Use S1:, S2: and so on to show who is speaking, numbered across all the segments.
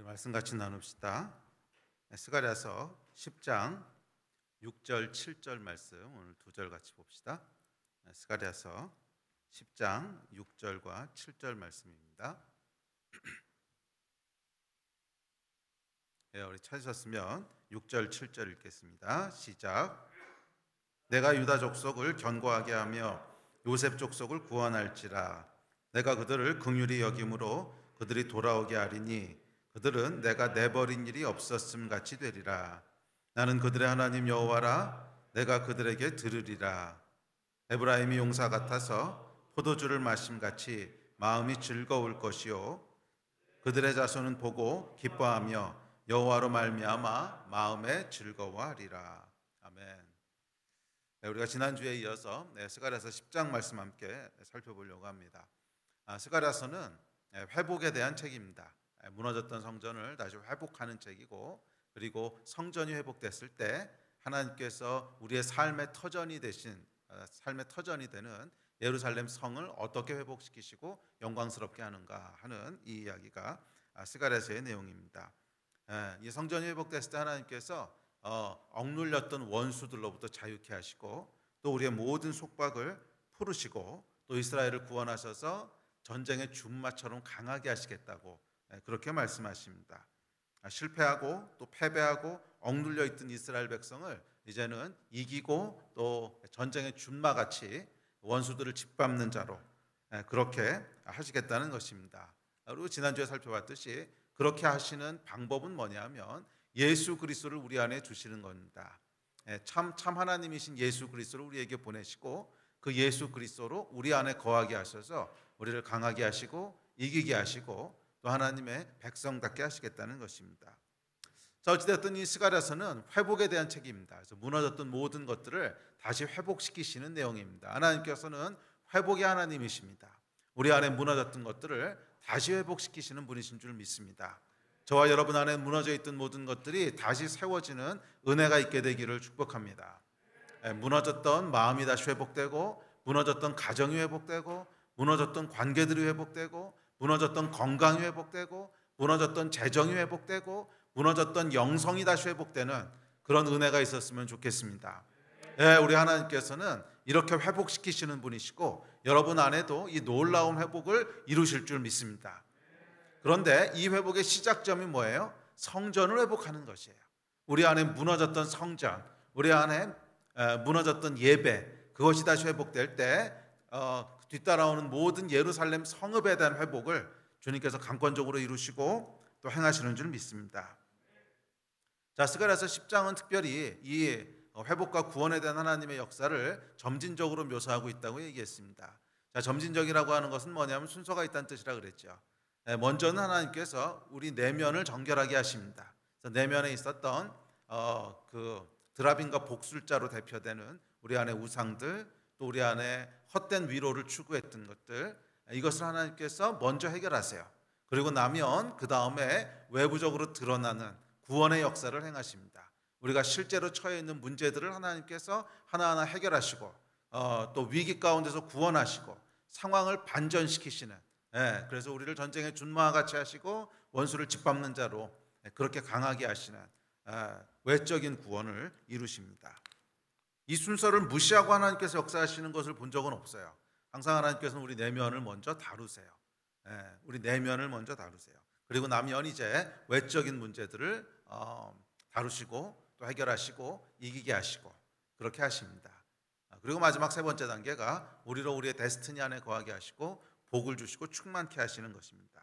S1: 우리 말씀 같이 나눕시다. 네, 스가랴서 10장 6절 7절 말씀 오늘 두 절 같이 봅시다. 네, 스가랴서 10장 6절과 7절 말씀입니다. 예, 우리 찾으셨으면 6절 7절 읽겠습니다. 시작. 내가 유다 족속을 견고하게 하며 요셉 족속을 구원할지라 내가 그들을 긍휼히 여김으로 그들이 돌아오게 하리니 그들은 내가 내버린 일이 없었음 같이 되리라. 나는 그들의 하나님 여호와라. 내가 그들에게 들으리라. 에브라임이 용사 같아서 포도주를 마심 같이 마음이 즐거울 것이요. 그들의 자손은 보고 기뻐하며 여호와로 말미암아 마음에 즐거워하리라. 아멘. 네, 우리가 지난주에 이어서 네, 스가랴서 10장 말씀 함께 살펴보려고 합니다. 아, 스가랴서는 네, 회복에 대한 책입니다. 예, 무너졌던 성전을 다시 회복하는 책이고 그리고 성전이 회복됐을 때 하나님께서 우리의 삶의 터전이 되신 어, 삶의 터전이 되는 예루살렘 성을 어떻게 회복시키시고 영광스럽게 하는가 하는 이 이야기가 아, 스가랴서의 내용입니다. 예, 이 성전이 회복됐을 때 하나님께서 어, 억눌렸던 원수들로부터 자유케 하시고 또 우리의 모든 속박을 푸르시고 또 이스라엘을 구원하셔서 전쟁의 준마처럼 강하게 하시겠다고 예, 그렇게 말씀하십니다. 아, 실패하고 또 패배하고 억눌려 있던 이스라엘 백성을 이제는 이기고 또 전쟁의 준마같이 원수들을 짓밟는 자로 예, 그렇게 하시겠다는 것입니다. 그리고 지난주에 살펴봤듯이 그렇게 하시는 방법은 뭐냐면 예수 그리스도를 우리 안에 주시는 겁니다. 참참 예, 하나님이신 예수 그리스도를 우리에게 보내시고 그 예수 그리스도로 우리 안에 거하게 하셔서 우리를 강하게 하시고 이기게 하시고 또 하나님의 백성답게 하시겠다는 것입니다. 자 어찌됐든 이 스가랴서는 회복에 대한 책입니다. 그래서 무너졌던 모든 것들을 다시 회복시키시는 내용입니다. 하나님께서는 회복의 하나님이십니다. 우리 안에 무너졌던 것들을 다시 회복시키시는 분이신 줄 믿습니다. 저와 여러분 안에 무너져 있던 모든 것들이 다시 세워지는 은혜가 있게 되기를 축복합니다. 예, 무너졌던 마음이 다시 회복되고 무너졌던 가정이 회복되고 무너졌던 관계들이 회복되고 무너졌던 건강이 회복되고 무너졌던 재정이 회복되고 무너졌던 영성이 다시 회복되는 그런 은혜가 있었으면 좋겠습니다. 예, 우리 하나님께서는 이렇게 회복시키시는 분이시고 여러분 안에도 이 놀라운 회복을 이루실 줄 믿습니다. 그런데 이 회복의 시작점이 뭐예요? 성전을 회복하는 것이에요. 우리 안에 무너졌던 성전, 우리 안에 무너졌던 예배 그것이 다시 회복될 때 어, 뒤따라오는 모든 예루살렘 성읍에 대한 회복을 주님께서 강권적으로 이루시고 또 행하시는 줄 믿습니다. 자, 스가랴서 10장은 특별히 이 회복과 구원에 대한 하나님의 역사를 점진적으로 묘사하고 있다고 얘기했습니다. 자, 점진적이라고 하는 것은 뭐냐면 순서가 있다는 뜻이라 그랬죠. 네, 먼저는 하나님께서 우리 내면을 정결하게 하십니다. 내면에 있었던 어, 그 드라빈과 복술자로 대표되는 우리 안에 우상들 또 우리 안에 헛된 위로를 추구했던 것들 이것을 하나님께서 먼저 해결하세요. 그리고 나면 그 다음에 외부적으로 드러나는 구원의 역사를 행하십니다. 우리가 실제로 처해 있는 문제들을 하나님께서 하나하나 해결하시고 어, 또 위기 가운데서 구원하시고 상황을 반전시키시는 예, 그래서 우리를 전쟁의 준마와 같이 하시고 원수를 짓밟는 자로 예, 그렇게 강하게 하시는 예, 외적인 구원을 이루십니다. 이 순서를 무시하고 하나님께서 역사하시는 것을 본 적은 없어요. 항상 하나님께서는 우리 내면을 먼저 다루세요. 예, 우리 내면을 먼저 다루세요. 그리고 남면 이제 외적인 문제들을 어, 다루시고 또 해결하시고 이기게 하시고 그렇게 하십니다. 아, 그리고 마지막 세 번째 단계가 우리로 우리의 데스티니 안에 거하게 하시고 복을 주시고 충만케 하시는 것입니다.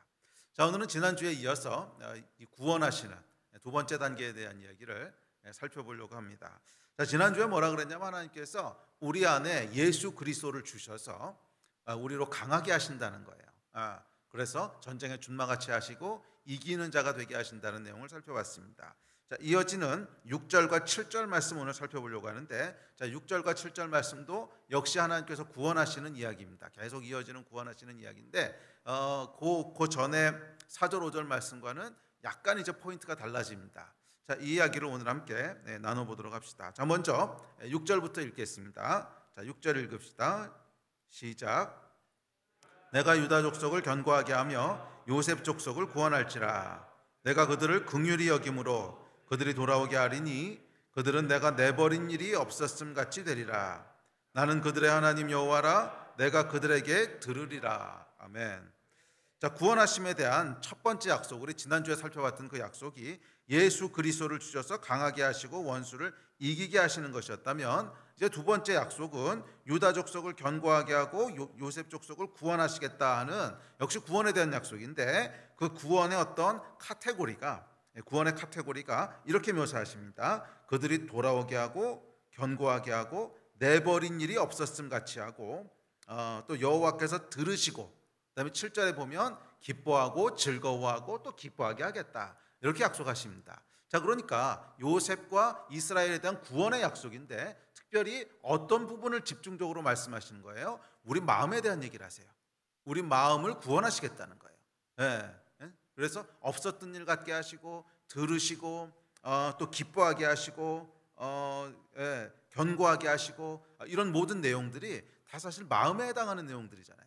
S1: 자 오늘은 지난주에 이어서 어, 구원하시는 두 번째 단계에 대한 이야기를 예, 살펴보려고 합니다. 자, 지난주에 뭐라 그랬냐면 하나님께서 우리 안에 예수 그리스도를 주셔서 아, 우리로 강하게 하신다는 거예요. 아, 그래서 전쟁의 준마같이 하시고 이기는 자가 되게 하신다는 내용을 살펴봤습니다. 자, 이어지는 6절과 7절 말씀 오늘 살펴보려고 하는데 자, 6절과 7절 말씀도 역시 하나님께서 구원하시는 이야기입니다. 계속 이어지는 구원하시는 이야기인데 어, 그, 그 전에 4절 5절 말씀과는 약간 이제 포인트가 달라집니다. 자, 이 이야기를 오늘 함께 네, 나눠보도록 합시다. 자, 먼저 6절부터 예, 읽겠습니다. 자, 6절 읽읍시다. 시작. 내가 유다 족속을 견고하게 하며 요셉 족속을 구원할지라. 내가 그들을 긍휼히 여김으로 그들이 돌아오게 하리니 그들은 내가 내버린 일이 없었음 같이 되리라. 나는 그들의 하나님 여호와라. 내가 그들에게 들으리라. 아멘. 자, 구원하심에 대한 첫 번째 약속, 우리 지난주에 살펴봤던 그 약속이 예수 그리스도를 주셔서 강하게 하시고 원수를 이기게 하시는 것이었다면 이제 두 번째 약속은 유다 족속을 견고하게 하고 요, 셉 족속을 구원하시겠다 하는 역시 구원에 대한 약속인데 그 구원의 어떤 카테고리가 예, 구원의 카테고리가 이렇게 묘사하십니다. 그들이 돌아오게 하고 견고하게 하고 내버린 일이 없었음 같이 하고 어, 또 여호와께서 들으시고 그다음에 7절에 보면 기뻐하고 즐거워하고 또 기뻐하게 하겠다. 이렇게 약속하십니다. 자, 그러니까 요셉과 이스라엘에 대한 구원의 약속인데 특별히 어떤 부분을 집중적으로 말씀하시는 거예요? 우리 마음에 대한 얘기를 하세요. 우리 마음을 구원하시겠다는 거예요. 예. 예? 그래서 없었던 일 같게 하시고 들으시고 어, 또 기뻐하게 하시고 어, 예, 견고하게 하시고 아, 이런 모든 내용들이 다 사실 마음에 해당하는 내용들이잖아요.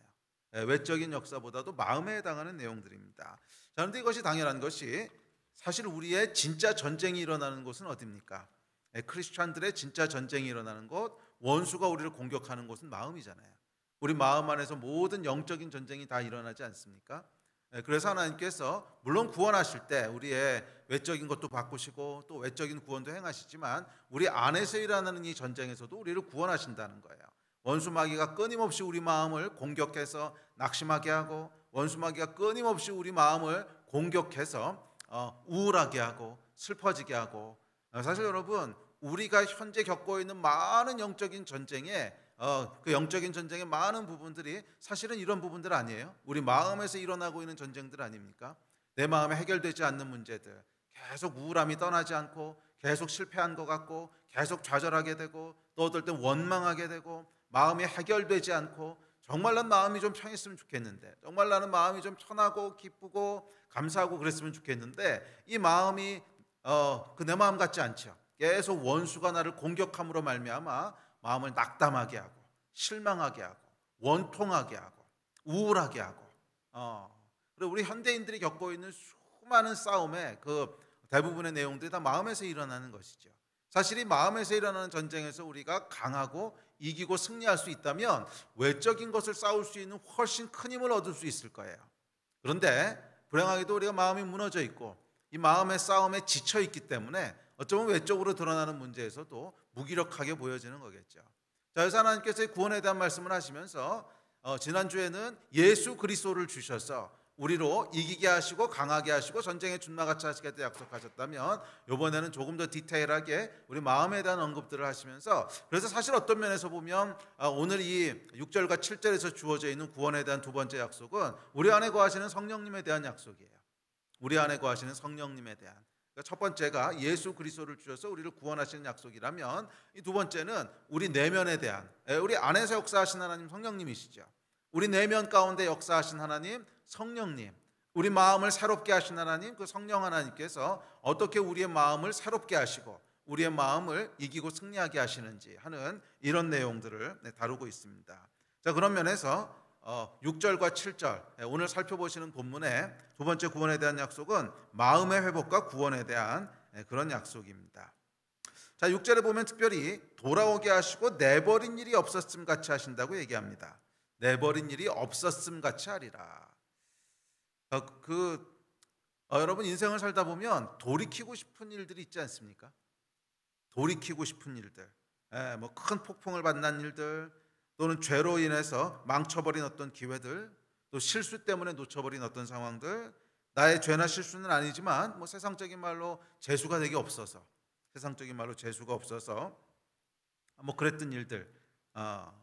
S1: 예, 외적인 역사보다도 마음에 해당하는 내용들입니다. 자, 그런데 이것이 당연한 것이 사실 우리의 진짜 전쟁이 일어나는 곳은 어디입니까? 예, 크리스찬들의 진짜 전쟁이 일어나는 곳, 원수가 우리를 공격하는 곳은 마음이잖아요. 우리 마음 안에서 모든 영적인 전쟁이 다 일어나지 않습니까? 예, 그래서 하나님께서 물론 구원하실 때 우리의 외적인 것도 바꾸시고 또 외적인 구원도 행하시지만 우리 안에서 일어나는 이 전쟁에서도 우리를 구원하신다는 거예요. 원수마귀가 끊임없이 우리 마음을 공격해서 낙심하게 하고 원수마귀가 끊임없이 우리 마음을 공격해서 어, 우울하게 하고 슬퍼지게 하고 어, 사실 여러분 우리가 현재 겪고 있는 많은 영적인 전쟁에 어, 그 영적인 전쟁의 많은 부분들이 사실은 이런 부분들 아니에요. 우리 마음에서 일어나고 있는 전쟁들 아닙니까? 내 마음에 해결되지 않는 문제들 계속 우울함이 떠나지 않고 계속 실패한 것 같고 계속 좌절하게 되고 또 어떨 땐 원망하게 되고 마음이 해결되지 않고 정말 난 마음이 좀 편했으면 좋겠는데 정말 나는 마음이 좀 편하고 기쁘고 감사하고 그랬으면 좋겠는데 이 마음이 어, 그내 마음 같지 않죠. 계속 원수가 나를 공격함으로 말미암아 마음을 낙담하게 하고 실망하게 하고 원통하게 하고 우울하게 하고 어. 그리고 우리 현대인들이 겪고 있는 수많은 싸움의 그 대부분의 내용들이 다 마음에서 일어나는 것이죠. 사실 이 마음에서 일어나는 전쟁에서 우리가 강하고 이기고 승리할 수 있다면 외적인 것을 싸울 수 있는 훨씬 큰 힘을 얻을 수 있을 거예요. 그런데 불행하게도 우리가 마음이 무너져 있고 이 마음의 싸움에 지쳐 있기 때문에 어쩌면 외적으로 드러나는 문제에서도 무기력하게 보여지는 거겠죠. 자, 여기서 하나님께서 구원에 대한 말씀을 하시면서 어, 지난주에는 예수 그리스도를 주셔서 우리로 이기게 하시고 강하게 하시고 전쟁에 준마같이 하시겠다 약속하셨다면 이번에는 조금 더 디테일하게 우리 마음에 대한 언급들을 하시면서 그래서 사실 어떤 면에서 보면 아, 오늘 이 6절과 7절에서 주어져 있는 구원에 대한 두 번째 약속은 우리 안에 거하시는 성령님에 대한 약속이에요. 우리 안에 거하시는 성령님에 대한 그러니까 첫 번째가 예수 그리스도를 주셔서 우리를 구원하시는 약속이라면 이 두 번째는 우리 내면에 대한 예, 우리 안에서 역사하시는 하나님 성령님이시죠. 우리 내면 가운데 역사하신 하나님, 성령님, 우리 마음을 새롭게 하신 하나님, 그 성령 하나님께서 어떻게 우리의 마음을 새롭게 하시고 우리의 마음을 이기고 승리하게 하시는지 하는 이런 내용들을 네, 다루고 있습니다. 자, 그런 면에서 6절과 어, 7절 오늘 살펴보시는 본문의 두 번째 구원에 대한 약속은 마음의 회복과 구원에 대한 네, 그런 약속입니다. 자, 6절에 보면 특별히 돌아오게 하시고 내버린 일이 없었음 같이 하신다고 얘기합니다. 내버린 일이 없었음 같이 하리라. 어, 그 어, 여러분 인생을 살다 보면 돌이키고 싶은 일들이 있지 않습니까? 돌이키고 싶은 일들, 예, 뭐큰 폭풍을 만난 일들, 또는 죄로 인해서 망쳐버린 어떤 기회들, 또 실수 때문에 놓쳐버린 어떤 상황들, 나의 죄나 실수는 아니지만 뭐 세상적인 말로 재수가 되게 없어서 세상적인 말로 재수가 없어서 뭐 그랬던 일들, 어,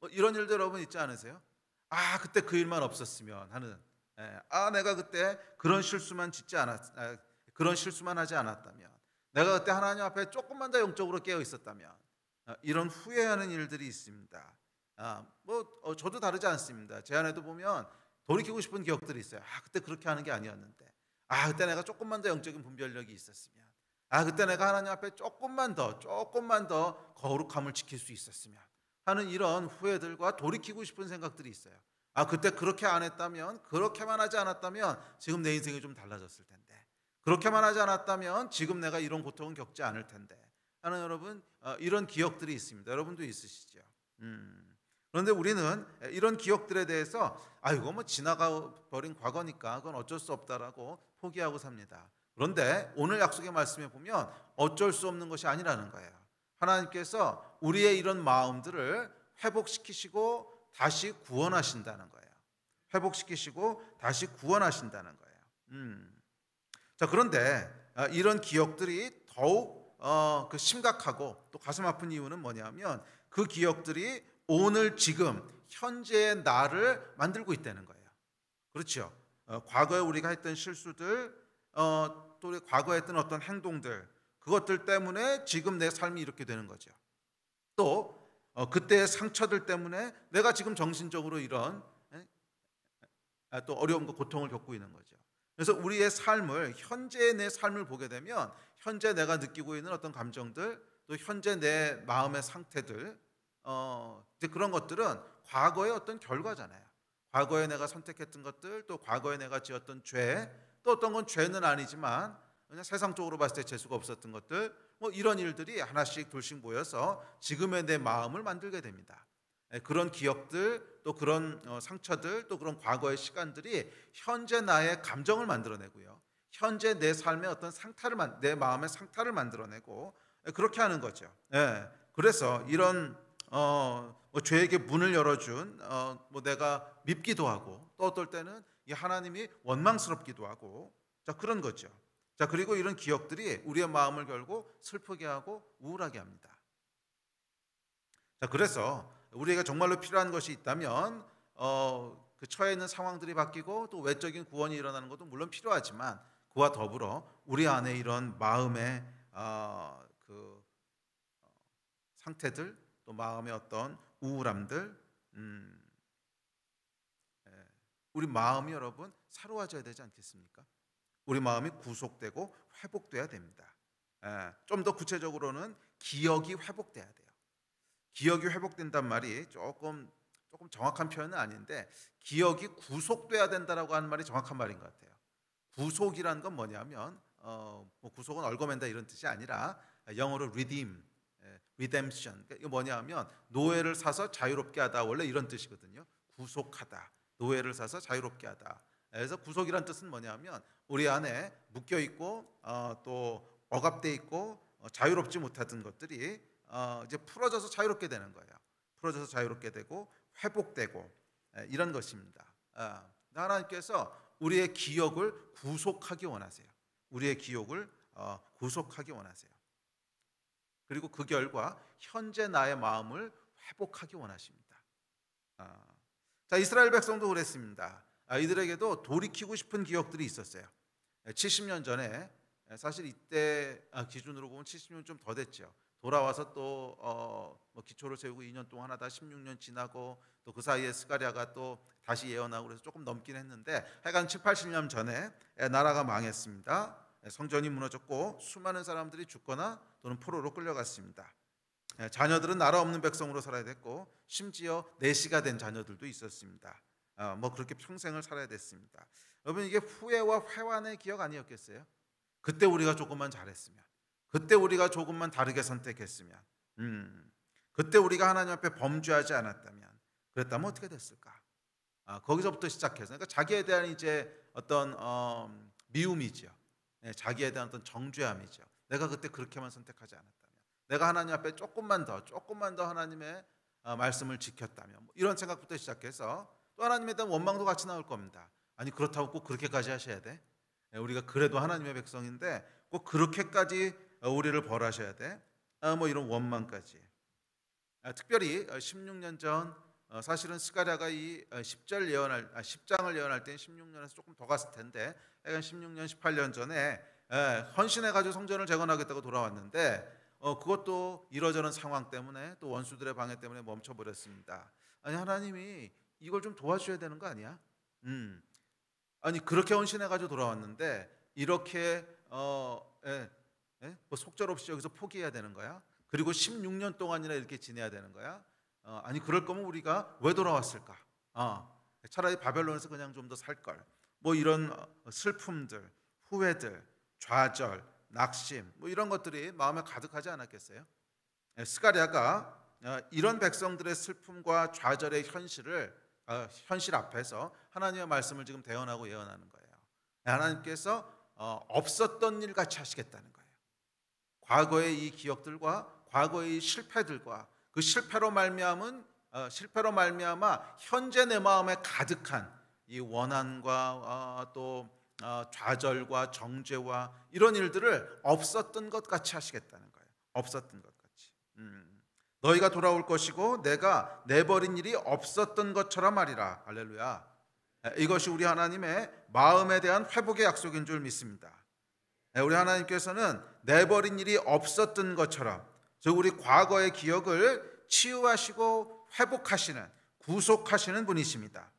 S1: 뭐 이런 일도 여러분 있지 않으세요? 아 그때 그 일만 없었으면 하는 예, 아 내가 그때 그런 실수만 짓지 않았 아, 그런 실수만 하지 않았다면 내가 그때 하나님 앞에 조금만 더 영적으로 깨어 있었다면 아, 이런 후회하는 일들이 있습니다. 아, 뭐 어, 저도 다르지 않습니다. 제 안에도 보면 돌이키고 싶은 기억들이 있어요. 아 그때 그렇게 하는 게 아니었는데 아 그때 내가 조금만 더 영적인 분별력이 있었으면 아 그때 내가 하나님 앞에 조금만 더 조금만 더 거룩함을 지킬 수 있었으면 하는 이런 후회들과 돌이키고 싶은 생각들이 있어요. 아, 그때 그렇게 안 했다면, 그렇게만 하지 않았다면 지금 내 인생이 좀 달라졌을 텐데. 그렇게만 하지 않았다면 지금 내가 이런 고통은 겪지 않을 텐데. 하는 여러분, 어, 이런 기억들이 있습니다. 여러분도 있으시죠. 음. 그런데 우리는 이런 기억들에 대해서 아 이거 뭐 지나가 버린 과거니까 그건 어쩔 수 없다라고 포기하고 삽니다. 그런데 오늘 약속의 말씀에 보면 어쩔 수 없는 것이 아니라는 거예요. 하나님께서 우리의 이런 마음들을 회복시키시고 다시 구원하신다는 거예요. 회복시키시고 다시 구원하신다는 거예요. 음. 자 그런데 아, 이런 기억들이 더욱 어, 그 심각하고 또 가슴 아픈 이유는 뭐냐면 그 기억들이 오늘 지금 현재의 나를 만들고 있다는 거예요. 그렇죠. 어, 과거에 우리가 했던 실수들, 어, 또 과거에 했던 어떤 행동들, 그것들 때문에 지금 내 삶이 이렇게 되는 거죠. 또 어, 그때의 상처들 때문에 내가 지금 정신적으로 이런 아, 또 어려움과 고통을 겪고 있는 거죠. 그래서 우리의 삶을 현재의 내 삶을 보게 되면 현재 내가 느끼고 있는 어떤 감정들 또 현재 내 마음의 상태들 어, 그런 것들은 과거의 어떤 결과잖아요. 과거에 내가 선택했던 것들 또 과거에 내가 지었던 죄또 어떤 건 죄는 아니지만 그냥 세상 쪽으로 봤을 때 재수가 없었던 것들 뭐 이런 일들이 하나씩 둘씩 모여서 지금의 내 마음을 만들게 됩니다. 예, 그런 기억들 또 그런 어, 상처들 또 그런 과거의 시간들이 현재 나의 감정을 만들어내고요. 현재 내 삶의 어떤 상타를 내 마음의 상타를 만들어내고 예, 그렇게 하는 거죠. 예. 그래서 이런 어, 뭐 죄에게 문을 열어준 어, 뭐 내가 밉기도 하고 또 어떨 때는 이 하나님이 원망스럽기도 하고 자 그런 거죠. 자, 그리고 이런 기억들이 우리의 마음을 결국 슬프게 하고 우울하게 합니다. 자, 그래서 우리에 정말로 필요한 것이 있다면 어, 그 처해 있는 상황들이 바뀌고 또 외적인 구원이 일어나는 것도 물론 필요하지만 그와 더불어 우리 안에 이런 마음의 아, 그, 어, 그 상태들 또 마음의 어떤 우울함들 음, 예, 우리 마음이 여러분 사로워져야 되지 않겠습니까? 우리 마음이 구속되고 회복돼야 됩니다. 예, 좀더 구체적으로는 기억이 회복돼야 돼요. 기억이 회복된단 말이 조금 조금 정확한 표현은 아닌데 기억이 구속돼야 된다라고 하는 말이 정확한 말인 것 같아요. 구속이라는 건 뭐냐면 어, 뭐 구속은 얽어맨다 이런 뜻이 아니라 영어로 redeem, 예, redemption. 그러니까 이게 뭐냐면 노예를 사서 자유롭게 하다 원래 이런 뜻이거든요. 구속하다, 노예를 사서 자유롭게 하다. 그래서 구속이란 뜻은 뭐냐면 우리 안에 묶여 있고 어, 또 억압돼 있고 어, 자유롭지 못했던 것들이 어, 이제 풀어져서 자유롭게 되는 거예요. 풀어져서 자유롭게 되고 회복되고 에, 예, 이런 것입니다. 어, 하나님께서 우리의 기억을 구속하기 원하세요. 우리의 기억을 어, 구속하기 원하세요. 그리고 그 결과 현재 나의 마음을 회복하기 원하십니다. 어. 자 이스라엘 백성도 그랬습니다. 아, 이들에게도 돌이키고 싶은 기억들이 있었어요. 70년 예, 전에 예, 사실 이때 아, 기준으로 보면 70년 좀 더 됐죠. 돌아와서 또 어, 뭐 기초를 세우고 2년 동안 하다 16년 지나고 또 그 사이에 스가랴가 또 다시 예언하고 그래서 조금 넘긴 했는데 하간 7, 80년 전에 예, 나라가 망했습니다. 성전이 무너졌고 수많은 사람들이 죽거나 또는 포로로 끌려갔습니다. 자녀들은 나라 없는 백성으로 살아야 됐고 심지어 내시가 된 자녀들도 있었습니다. 어, 뭐 그렇게 평생을 살아야 됐습니다. 여러분 이게 후회와 회환의 기억 아니었겠어요? 그때 우리가 조금만 잘했으면, 그때 우리가 조금만 다르게 선택했으면, 음, 그때 우리가 하나님 앞에 범죄하지 않았다면, 그랬다면 어떻게 됐을까? 아, 거기서부터 시작해서 그러니까 자기에 대한 이제 어떤 어, 미움이죠. 네, 자기에 대한 어떤 정죄함이죠. 내가 그때 그렇게만 선택하지 않았다면, 내가 하나님 앞에 조금만 더, 조금만 더 하나님의 어, 말씀을 지켰다면, 뭐 이런 생각부터 시작해서 또 하나님에 대한 원망도 같이 나올 겁니다. 아니 그렇다고 꼭 그렇게까지 하셔야 돼? 예, 우리가 그래도 하나님의 백성인데 꼭 그렇게까지 어, 우리를 벌하셔야 돼? 아, 뭐 이런 원망까지. 아, 특별히 16년 어, 전 어, 사실은 스가랴가 이 10절 예언할 10장을 아, 예언할 때 16년에서 조금 더 갔을 텐데 약간 16년 18년 전에 예, 헌신해 가지고 성전을 재건하겠다고 돌아왔는데 그것도 이러저런 상황 때문에 또 원수들의 방해 때문에 멈춰 버렸습니다. 아니 하나님이 이걸 좀 도와줘야 되는 거 아니야? 음. 아니 그렇게 헌신해가지고 돌아왔는데 이렇게 어, 에, 예, 에? 예? 뭐 속절없이 여기서 포기해야 되는 거야? 그리고 16년 동안이나 이렇게 지내야 되는 거야? 어, 아니 그럴 거면 우리가 왜 돌아왔을까? 어, 차라리 바벨론에서 그냥 좀 더 살 걸. 뭐 이런 어, 슬픔들, 후회들, 좌절, 낙심, 뭐 이런 것들이 마음에 가득하지 않았겠어요? 예, 스가랴가 어, 이런 백성들의 슬픔과 좌절의 현실을 아, 현실 앞에서 하나님의 말씀을 지금 대언하고 예언하는 거예요. 네, 하나님께서 어, 없었던 일 같이 하시겠다는 거예요. 과거의 이 기억들과 과거의 실패들과 그 실패로 말미암은 어, 실패로 말미암아 현재 내 마음에 가득한 이 원한과 어, 또 좌절과 정죄와 이런 일들을 없었던 것 같이 하시겠다는 거예요. 없었던 것. 너희가 돌아올 것이고 내가 내버린 일이 없었던 것처럼 말이라 할렐루야. 이것이 우리 하나님의 마음에 대한 회복의 약속인 줄 믿습니다. 우리 하나님께서는 내버린 일이 없었던 것처럼 즉 우리 과거의 기억을 치유하시고 회복하시는 구속하시는 분이십니다.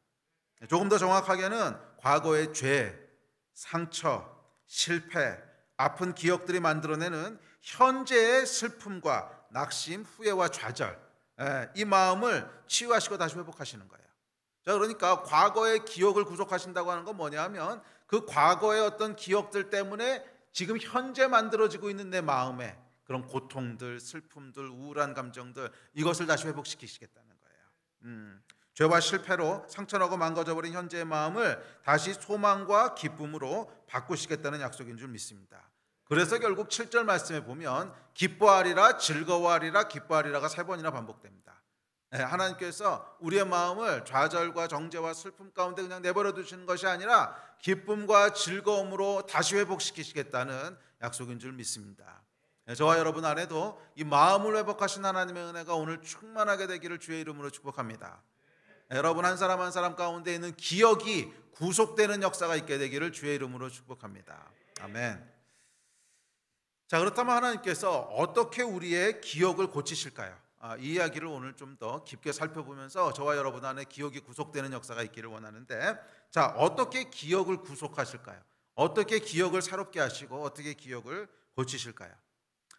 S1: 조금 더 정확하게는 과거의 죄, 상처, 실패, 아픈 기억들이 만들어내는 현재의 슬픔과 낙심, 후회와 좌절 예, 이 마음을 치유하시고 다시 회복하시는 거예요. 자, 그러니까 과거의 기억을 구속하신다고 하는 건 뭐냐면 그 과거의 어떤 기억들 때문에 지금 현재 만들어지고 있는 내 마음에 그런 고통들, 슬픔들, 우울한 감정들 이것을 다시 회복시키시겠다는 거예요. 음, 죄와 실패로 상처나고 망가져버린 현재의 마음을 다시 소망과 기쁨으로 바꾸시겠다는 약속인 줄 믿습니다. 그래서 결국 7절 말씀에 보면 기뻐하리라 즐거워하리라 기뻐하리라가 세 번이나 반복됩니다. 네, 하나님께서 우리의 마음을 좌절과 정죄와 슬픔 가운데 그냥 내버려 두시는 것이 아니라 기쁨과 즐거움으로 다시 회복시키시겠다는 약속인 줄 믿습니다. 네, 저와 여러분 안에도 이 마음을 회복하신 하나님의 은혜가 오늘 충만하게 되기를 주의 이름으로 축복합니다. 네, 여러분 한 사람 한 사람 가운데 있는 기억이 구속되는 역사가 있게 되기를 주의 이름으로 축복합니다. 아멘. 자, 그렇다면 하나님께서 어떻게 우리의 기억을 고치실까요? 아, 이 이야기를 오늘 좀 더 깊게 살펴보면서 저와 여러분 안에 기억이 구속되는 역사가 있기를 원하는데 자, 어떻게 기억을 구속하실까요? 어떻게 기억을 새롭게 하시고 어떻게 기억을 고치실까요?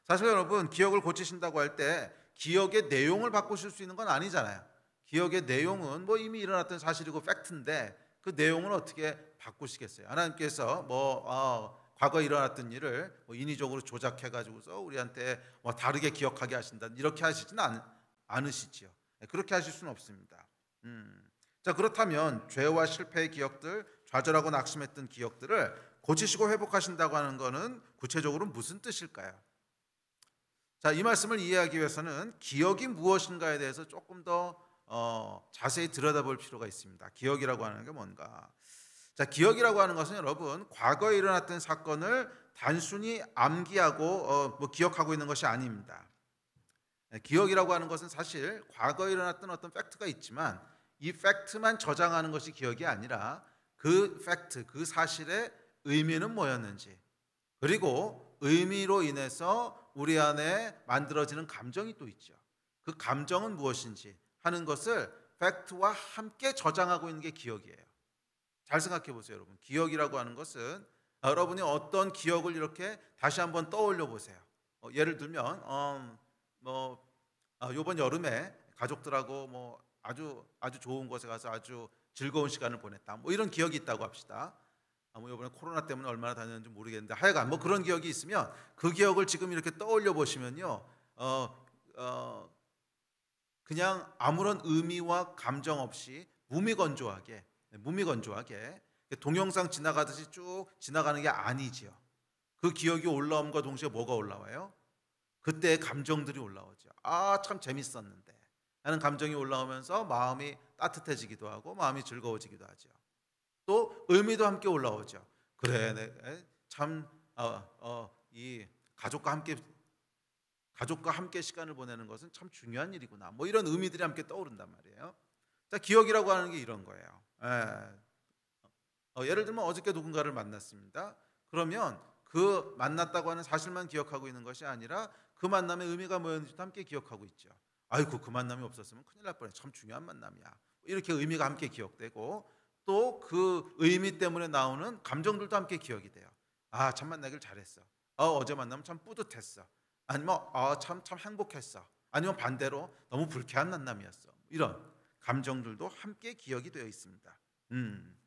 S1: 사실 여러분 기억을 고치신다고 할 때 기억의 내용을 바꾸실 수 있는 건 아니잖아요. 기억의 내용은 뭐 이미 일어났던 사실이고 팩트인데 그 내용을 어떻게 바꾸시겠어요? 하나님께서 뭐 어, 과거에 일어났던 일을 뭐 인위적으로 조작해 가지고서 우리한테 뭐 다르게 기억하게 하신다 이렇게 하시지는 않, 않으시지요. 네, 그렇게 하실 수는 없습니다. 음. 자 그렇다면 죄와 실패의 기억들, 좌절하고 낙심했던 기억들을 고치시고 회복하신다고 하는 것은 구체적으로 무슨 뜻일까요? 자, 이 말씀을 이해하기 위해서는 기억이 무엇인가에 대해서 조금 더 어, 자세히 들여다볼 필요가 있습니다. 기억이라고 하는 게 뭔가? 자, 기억이라고 하는 것은 여러분 과거에 일어났던 사건을 단순히 암기하고 어, 뭐 기억하고 있는 것이 아닙니다. 예, 기억이라고 하는 것은 사실 과거에 일어났던 어떤 팩트가 있지만 이 팩트만 저장하는 것이 기억이 아니라 그 팩트, 그 사실의 의미는 뭐였는지 그리고 의미로 인해서 우리 안에 만들어지는 감정이 또 있죠. 그 감정은 무엇인지 하는 것을 팩트와 함께 저장하고 있는 게 기억이에요. 잘 생각해 보세요, 여러분. 기억이라고 하는 것은 여러분이 어떤 기억을 이렇게 다시 한번 떠올려 보세요. 어, 예를 들면 어, 뭐 어, 아, 이번 여름에 가족들하고 뭐 아주 아주 좋은 곳에 가서 아주 즐거운 시간을 보냈다. 뭐 이런 기억이 있다고 합시다. 아, 뭐 이번에 코로나 때문에 얼마나 다녔는지 모르겠는데 하여간 뭐 그런 기억이 있으면 그 기억을 지금 이렇게 떠올려 보시면요, 어, 어, 그냥 아무런 의미와 감정 없이 무미건조하게 네, 무미건조하게 동영상 지나가듯이 쭉 지나가는 게 아니지요. 그 기억이 올라옴과 동시에 뭐가 올라와요? 그때의 감정들이 올라오죠. 아, 참 재밌었는데. 하는 감정이 올라오면서 마음이 따뜻해지기도 하고 마음이 즐거워지기도 하죠. 또 의미도 함께 올라오죠. 그래, 네, 네, 참, 어, 어, 이 가족과 함께, 가족과 함께 시간을 보내는 것은 참 중요한 일이구나. 뭐 이런 의미들이 함께 떠오른단 말이에요. 자, 기억이라고 하는 게 이런 거예요. 예. 어, 를 들면 어저께 누군가를 만났습니다. 그러면 그 만났다고 하는 사실만 기억하고 있는 것이 아니라 그 만남의 의미가 뭐였는지도 함께 기억하고 있죠. 아이고 그 만남이 없었으면 큰일 날 뻔해. 참 중요한 만남이야. 이렇게 의미가 함께 기억되고 또 그 의미 때문에 나오는 감정들도 함께 기억이 돼요. 아 참 만나길 잘했어. 아, 어제 만나면 참 뿌듯했어. 아니면 아참참 어, 참 행복했어. 아니면 반대로 너무 불쾌한 만남이었어. 이런 감정들도 함께 기억이 되어 있습니다. 음,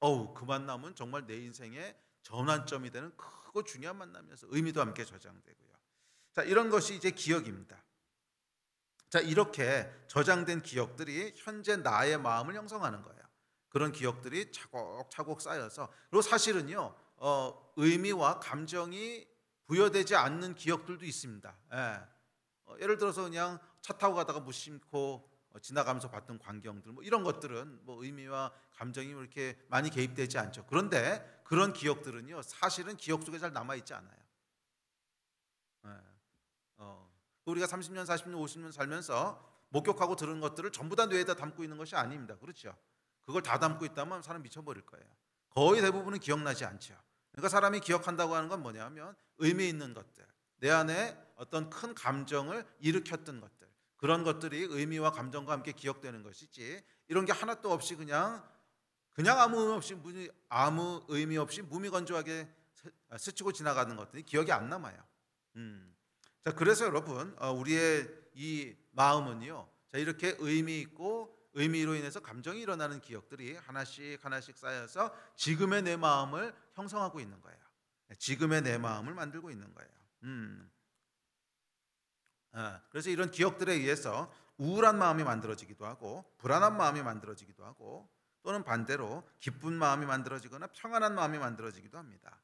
S1: 어우 그 만남은 정말 내 인생의 전환점이 되는 크고 중요한 만남이어서 의미도 함께 저장되고요. 자 이런 것이 이제 기억입니다. 자 이렇게 저장된 기억들이 현재 나의 마음을 형성하는 거예요. 그런 기억들이 차곡차곡 쌓여서 그리고 사실은요 어, 의미와 감정이 부여되지 않는 기억들도 있습니다. 예. 어, 를 들어서 그냥 차 타고 가다가 못 심고 어, 지나가면서 봤던 광경들 뭐 이런 것들은 뭐 의미와 감정이 뭐 이렇게 많이 개입되지 않죠. 그런데 그런 기억들은요 사실은 기억 속에 잘 남아 있지 않아요. 예. 어, 우리가 30년, 40년, 50년 살면서 목격하고 들은 것들을 전부 다 뇌에다 담고 있는 것이 아닙니다. 그렇죠? 그걸 다 담고 있다면 사람 미쳐버릴 거예요. 거의 대부분은 기억나지 않죠. 그러니까 사람이 기억한다고 하는 건 뭐냐면 의미 있는 것들, 내 안에 어떤 큰 감정을 일으켰던 것들. 그런 것들이 의미와 감정과 함께 기억되는 것이지 이런 게 하나도 없이 그냥 그냥 아무 의미 없이 무미, 아무 의미 없이 무미건조하게 아, 스치고 지나가는 것들이 기억이 안 남아요. 음. 자 그래서 여러분 어, 우리의 이 마음은요. 자 이렇게 의미 있고 의미로 인해서 감정이 일어나는 기억들이 하나씩 하나씩 쌓여서 지금의 내 마음을 형성하고 있는 거예요. 네, 지금의 내 마음을 만들고 있는 거예요. 음. 어, 그래서 이런 기억들에 의해서 우울한 마음이 만들어지기도 하고 불안한 마음이 만들어지기도 하고 또는 반대로 기쁜 마음이 만들어지거나 평안한 마음이 만들어지기도 합니다.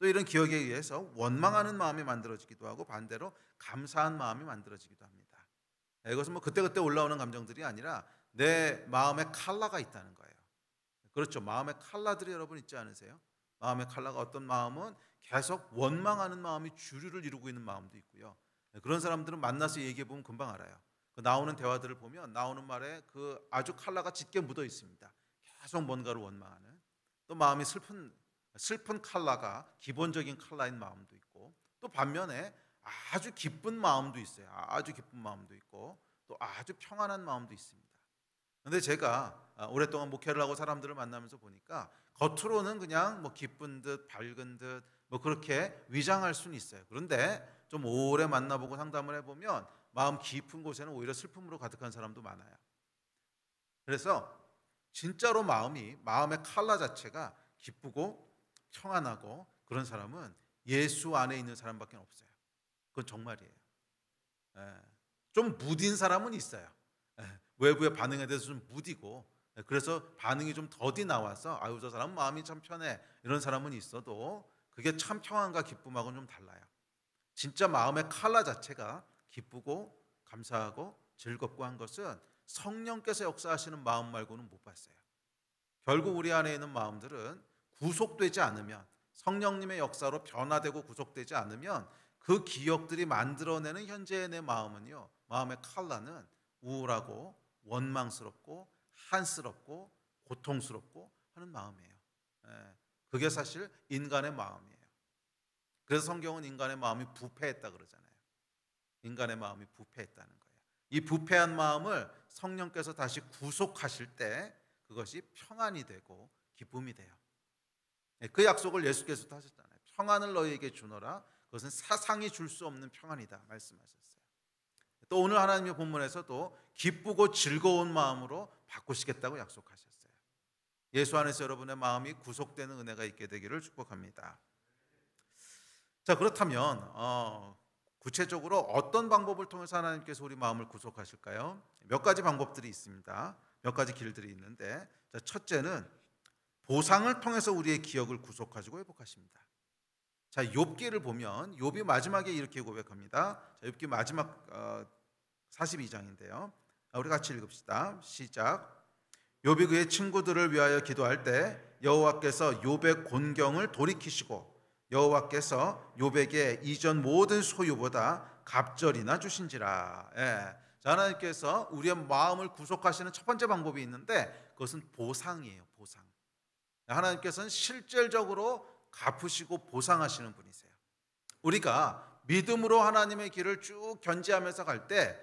S1: 또 이런 기억에 의해서 원망하는 마음이 만들어지기도 하고 반대로 감사한 마음이 만들어지기도 합니다. 네, 이것은 뭐 그때그때 올라오는 감정들이 아니라 내 마음의 칼라가 있다는 거예요. 그렇죠. 마음의 칼라들이 여러분 있지 않으세요? 마음의 칼라가 어떤 마음은 계속 원망하는 마음이 주류를 이루고 있는 마음도 있고요. 네, 그런 사람들은 만나서 얘기해 보면 금방 알아요. 그 나오는 대화들을 보면 나오는 말에 그 아주 칼라가 짙게 묻어 있습니다. 계속 뭔가를 원망하는 또 마음이 슬픈 슬픈 칼라가 기본적인 칼라인 마음도 있고 또 반면에 아주 기쁜 마음도 있어요. 아, 아주 기쁜 마음도 있고 또 아주 평안한 마음도 있습니다. 근데 제가 아, 오랫동안 목회를 하고 사람들을 만나면서 보니까 겉으로는 그냥 뭐 기쁜 듯 밝은 듯 뭐 그렇게 위장할 수는 있어요. 그런데 좀 오래 만나보고 상담을 해보면 마음 깊은 곳에는 오히려 슬픔으로 가득한 사람도 많아요. 그래서 진짜로 마음이 마음의 칼라 자체가 기쁘고 평안하고 그런 사람은 예수 안에 있는 사람밖에 없어요. 그건 정말이에요. 예. 좀 무딘 사람은 있어요. 예. 외부의 반응에 대해서 좀 무디고 예. 그래서 반응이 좀 더디 나와서 아유 저 사람 마음이 참 편해 이런 사람은 있어도 그게 참 평안과 기쁨하고는 좀 달라요. 진짜 마음의 칼라 자체가 기쁘고 감사하고 즐겁고 한 것은 성령께서 역사하시는 마음 말고는 못 봤어요. 결국 우리 안에 있는 마음들은 구속되지 않으면 성령님의 역사로 변화되고 구속되지 않으면 그 기억들이 만들어내는 현재의 내 마음은요. 마음의 칼라는 우울하고 원망스럽고 한스럽고 고통스럽고 하는 마음이에요. 예, 그게 사실 인간의 마음이에요. 그래서 성경은 인간의 마음이 부패했다 그러잖아요. 인간의 마음이 부패했다는 거예요. 이 부패한 마음을 성령께서 다시 구속하실 때 그것이 평안이 되고 기쁨이 돼요. 예, 그 약속을 예수께서도 하셨잖아요. 평안을 너희에게 주노라. 그것은 사상이 줄 수 없는 평안이다 말씀하셨어요. 또 오늘 하나님의 본문에서도 기쁘고 즐거운 마음으로 바꾸시겠다고 약속하셨어요. 예수 안에서 여러분의 마음이 구속되는 은혜가 있게 되기를 축복합니다. 자 그렇다면 어, 구체적으로 어떤 방법을 통해서 하나님께서 우리 마음을 구속하실까요? 몇 가지 방법들이 있습니다. 몇 가지 길들이 있는데 자, 첫째는 보상을 통해서 우리의 기억을 구속하시고 회복하십니다. 자 욥기를 보면 욥이 마지막에 이렇게 고백합니다. 자, 욥기 마지막 어, 42장인데요. 우리 같이 읽읍시다. 시작. 욥이 그의 친구들을 위하여 기도할 때 여호와께서 욥의 곤경을 돌이키시고 여호와께서 요백의 이전 모든 소유보다 갑절이나 주신지라. 예. 하나님께서 우리의 마음을 구속하시는 첫 번째 방법이 있는데 그것은 보상이에요. 보상. 하나님께서는 실질적으로 갚으시고 보상하시는 분이세요. 우리가 믿음으로 하나님의 길을 쭉 견지하면서 갈때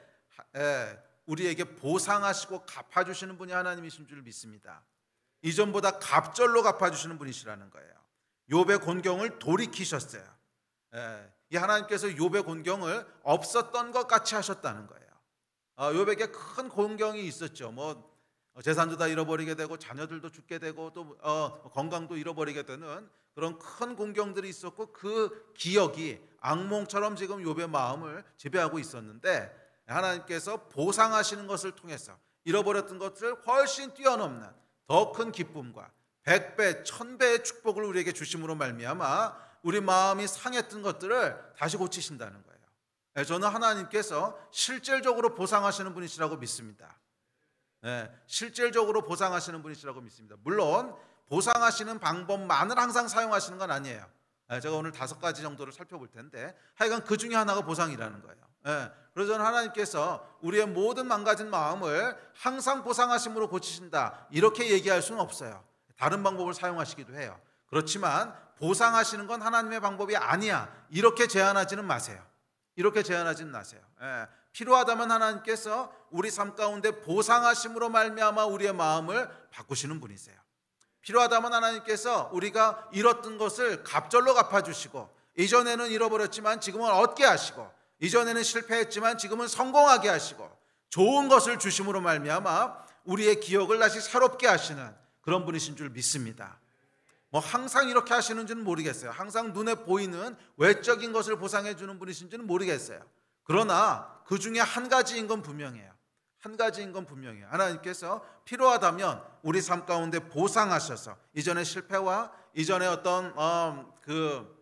S1: 예, 우리에게 보상하시고 갚아주시는 분이 하나님이신 줄 믿습니다. 이전보다 갑절로 갚아주시는 분이시라는 거예요. 요배 곤경을 돌이키셨어요. 예, 이 하나님께서 욥의 곤경을 없었던 것 같이 하셨다는 거예요. 아, 욥에게 큰 곤경이 있었죠. 뭐 재산도 다 잃어버리게 되고 자녀들도 죽게 되고 또 어, 건강도 잃어버리게 되는 그런 큰 공경들이 있었고 그 기억이 악몽처럼 지금 욥의 마음을 지배하고 있었는데 하나님께서 보상하시는 것을 통해서 잃어버렸던 것을 훨씬 뛰어넘는 더 큰 기쁨과 백배, 천배의 축복을 우리에게 주심으로 말미암아 우리 마음이 상했던 것들을 다시 고치신다는 거예요. 네, 저는 하나님께서 실질적으로 보상하시는 분이시라고 믿습니다. 네, 실질적으로 보상하시는 분이시라고 믿습니다. 물론 보상하시는 방법만을 항상 사용하시는 건 아니에요. 네, 제가 오늘 다섯 가지 정도를 살펴볼 텐데 하여간 그 중에 하나가 보상이라는 거예요. 그래서 저는 하나님께서 우리의 모든 망가진 마음을 항상 보상하심으로 고치신다 이렇게 얘기할 수는 없어요. 다른 방법을 사용하시기도 해요. 그렇지만 보상하시는 건 하나님의 방법이 아니야. 이렇게 제안하지는 마세요. 이렇게 제안하지는 마세요. 예, 필요하다면 하나님께서 우리 삶 가운데 보상하심으로 말미암아 우리의 마음을 바꾸시는 분이세요. 필요하다면 하나님께서 우리가 잃었던 것을 갑절로 갚아주시고 이전에는 잃어버렸지만 지금은 얻게 하시고 이전에는 실패했지만 지금은 성공하게 하시고 좋은 것을 주심으로 말미암아 우리의 기억을 다시 새롭게 하시는 그런 분이신 줄 믿습니다. 뭐 항상 이렇게 하시는지는 모르겠어요. 항상 눈에 보이는 외적인 것을 보상해 주는 분이신지는 모르겠어요. 그러나 그 중에 한 가지인 건 분명해요. 한 가지인 건 분명해요. 하나님께서 필요하다면 우리 삶 가운데 보상하셔서 이전의 실패와 이전의 어떤 어, 그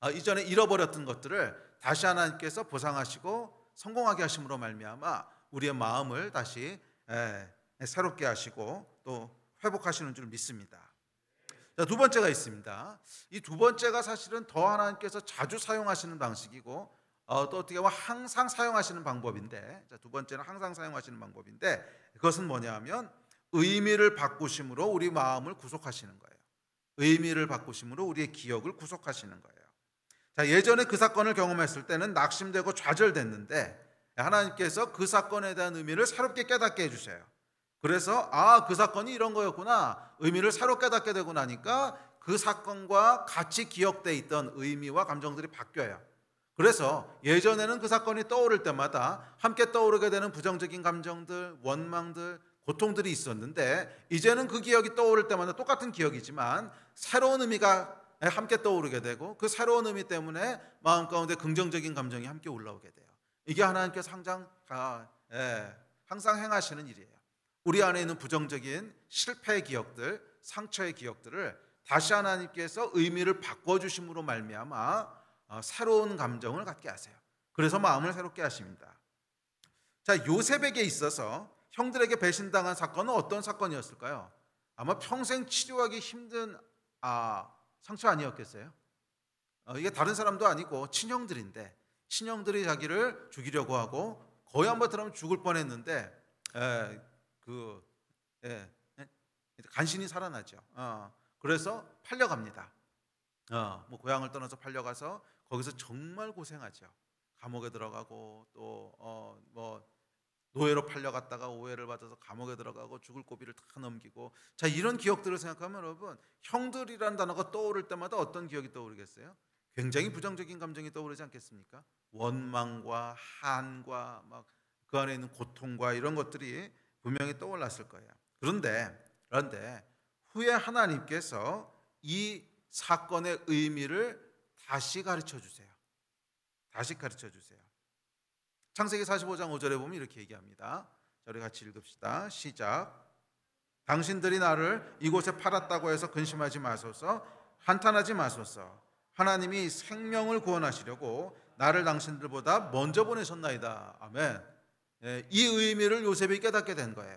S1: 어, 이전에 잃어버렸던 것들을 다시 하나님께서 보상하시고 성공하게 하심으로 말미암아 우리의 마음을 다시 에, 새롭게 하시고 또 회복하시는 줄 믿습니다. 자, 두 번째가 있습니다. 이 두 번째가 사실은 더 하나님께서 자주 사용하시는 방식이고 어, 또 어떻게 보면 항상 사용하시는 방법인데 자, 두 번째는 항상 사용하시는 방법인데 그것은 뭐냐면 의미를 바꾸심으로 우리 마음을 구속하시는 거예요. 의미를 바꾸심으로 우리의 기억을 구속하시는 거예요. 자, 예전에 그 사건을 경험했을 때는 낙심되고 좌절됐는데 하나님께서 그 사건에 대한 의미를 새롭게 깨닫게 해주세요. 그래서 아, 그 사건이 이런 거였구나. 의미를 새로 깨닫게 되고 나니까 그 사건과 같이 기억돼 있던 의미와 감정들이 바뀌어요. 그래서 예전에는 그 사건이 떠오를 때마다 함께 떠오르게 되는 부정적인 감정들, 원망들, 고통들이 있었는데 이제는 그 기억이 떠오를 때마다 똑같은 기억이지만 새로운 의미가 함께 떠오르게 되고 그 새로운 의미 때문에 마음 가운데 긍정적인 감정이 함께 올라오게 돼요. 이게 하나님께서 항상, 아, 예, 항상 행하시는 일이에요. 우리 안에 있는 부정적인 실패의 기억들, 상처의 기억들을 다시 하나님께서 의미를 바꿔 주심으로 말미암아 어, 새로운 감정을 갖게 하세요. 그래서 마음을 새롭게 하십니다. 자, 요셉에게 있어서 형들에게 배신당한 사건은 어떤 사건이었을까요? 아마 평생 치료하기 힘든 아, 상처 아니었겠어요? 어, 이게 다른 사람도 아니고 친형들인데 친형들이 자기를 죽이려고 하고 거의 한 번 들으면 죽을 뻔했는데 에, 그 예, 예 간신히 살아나죠. 어, 그래서 팔려갑니다. 어, 뭐 고향을 떠나서 팔려가서 거기서 정말 고생하죠. 감옥에 들어가고 또 어, 뭐 노예로 팔려갔다가 오해를 받아서 감옥에 들어가고 죽을 고비를 다 넘기고 자 이런 기억들을 생각하면 여러분 형들이란 단어가 떠오를 때마다 어떤 기억이 떠오르겠어요? 굉장히 부정적인 감정이 떠오르지 않겠습니까? 원망과 한과 막 그 안에 있는 고통과 이런 것들이 분명히 떠올랐을 거예요. 그런데 그런데 후에 하나님께서 이 사건의 의미를 다시 가르쳐 주세요. 다시 가르쳐 주세요. 창세기 45장 5절에 보면 이렇게 얘기합니다. 저리 같이 읽읍시다. 시작. 당신들이 나를 이곳에 팔았다고 해서 근심하지 마소서, 한탄하지 마소서. 하나님이 생명을 구원하시려고 나를 당신들보다 먼저 보내셨나이다. 아멘. 예, 이 의미를 요셉이 깨닫게 된 거예요.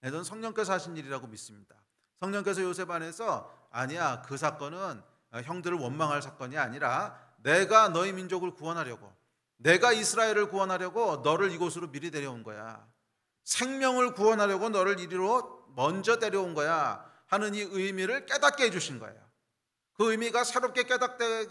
S1: 네, 저는 성령께서 하신 일이라고 믿습니다. 성령께서 요셉 안에서 아니야 그 사건은 어, 형들을 원망할 사건이 아니라 내가 너희 민족을 구원하려고 내가 이스라엘을 구원하려고 너를 이곳으로 미리 데려온 거야. 생명을 구원하려고 너를 이리로 먼저 데려온 거야 하는 이 의미를 깨닫게 해주신 거예요. 그 의미가 새롭게 깨닫게,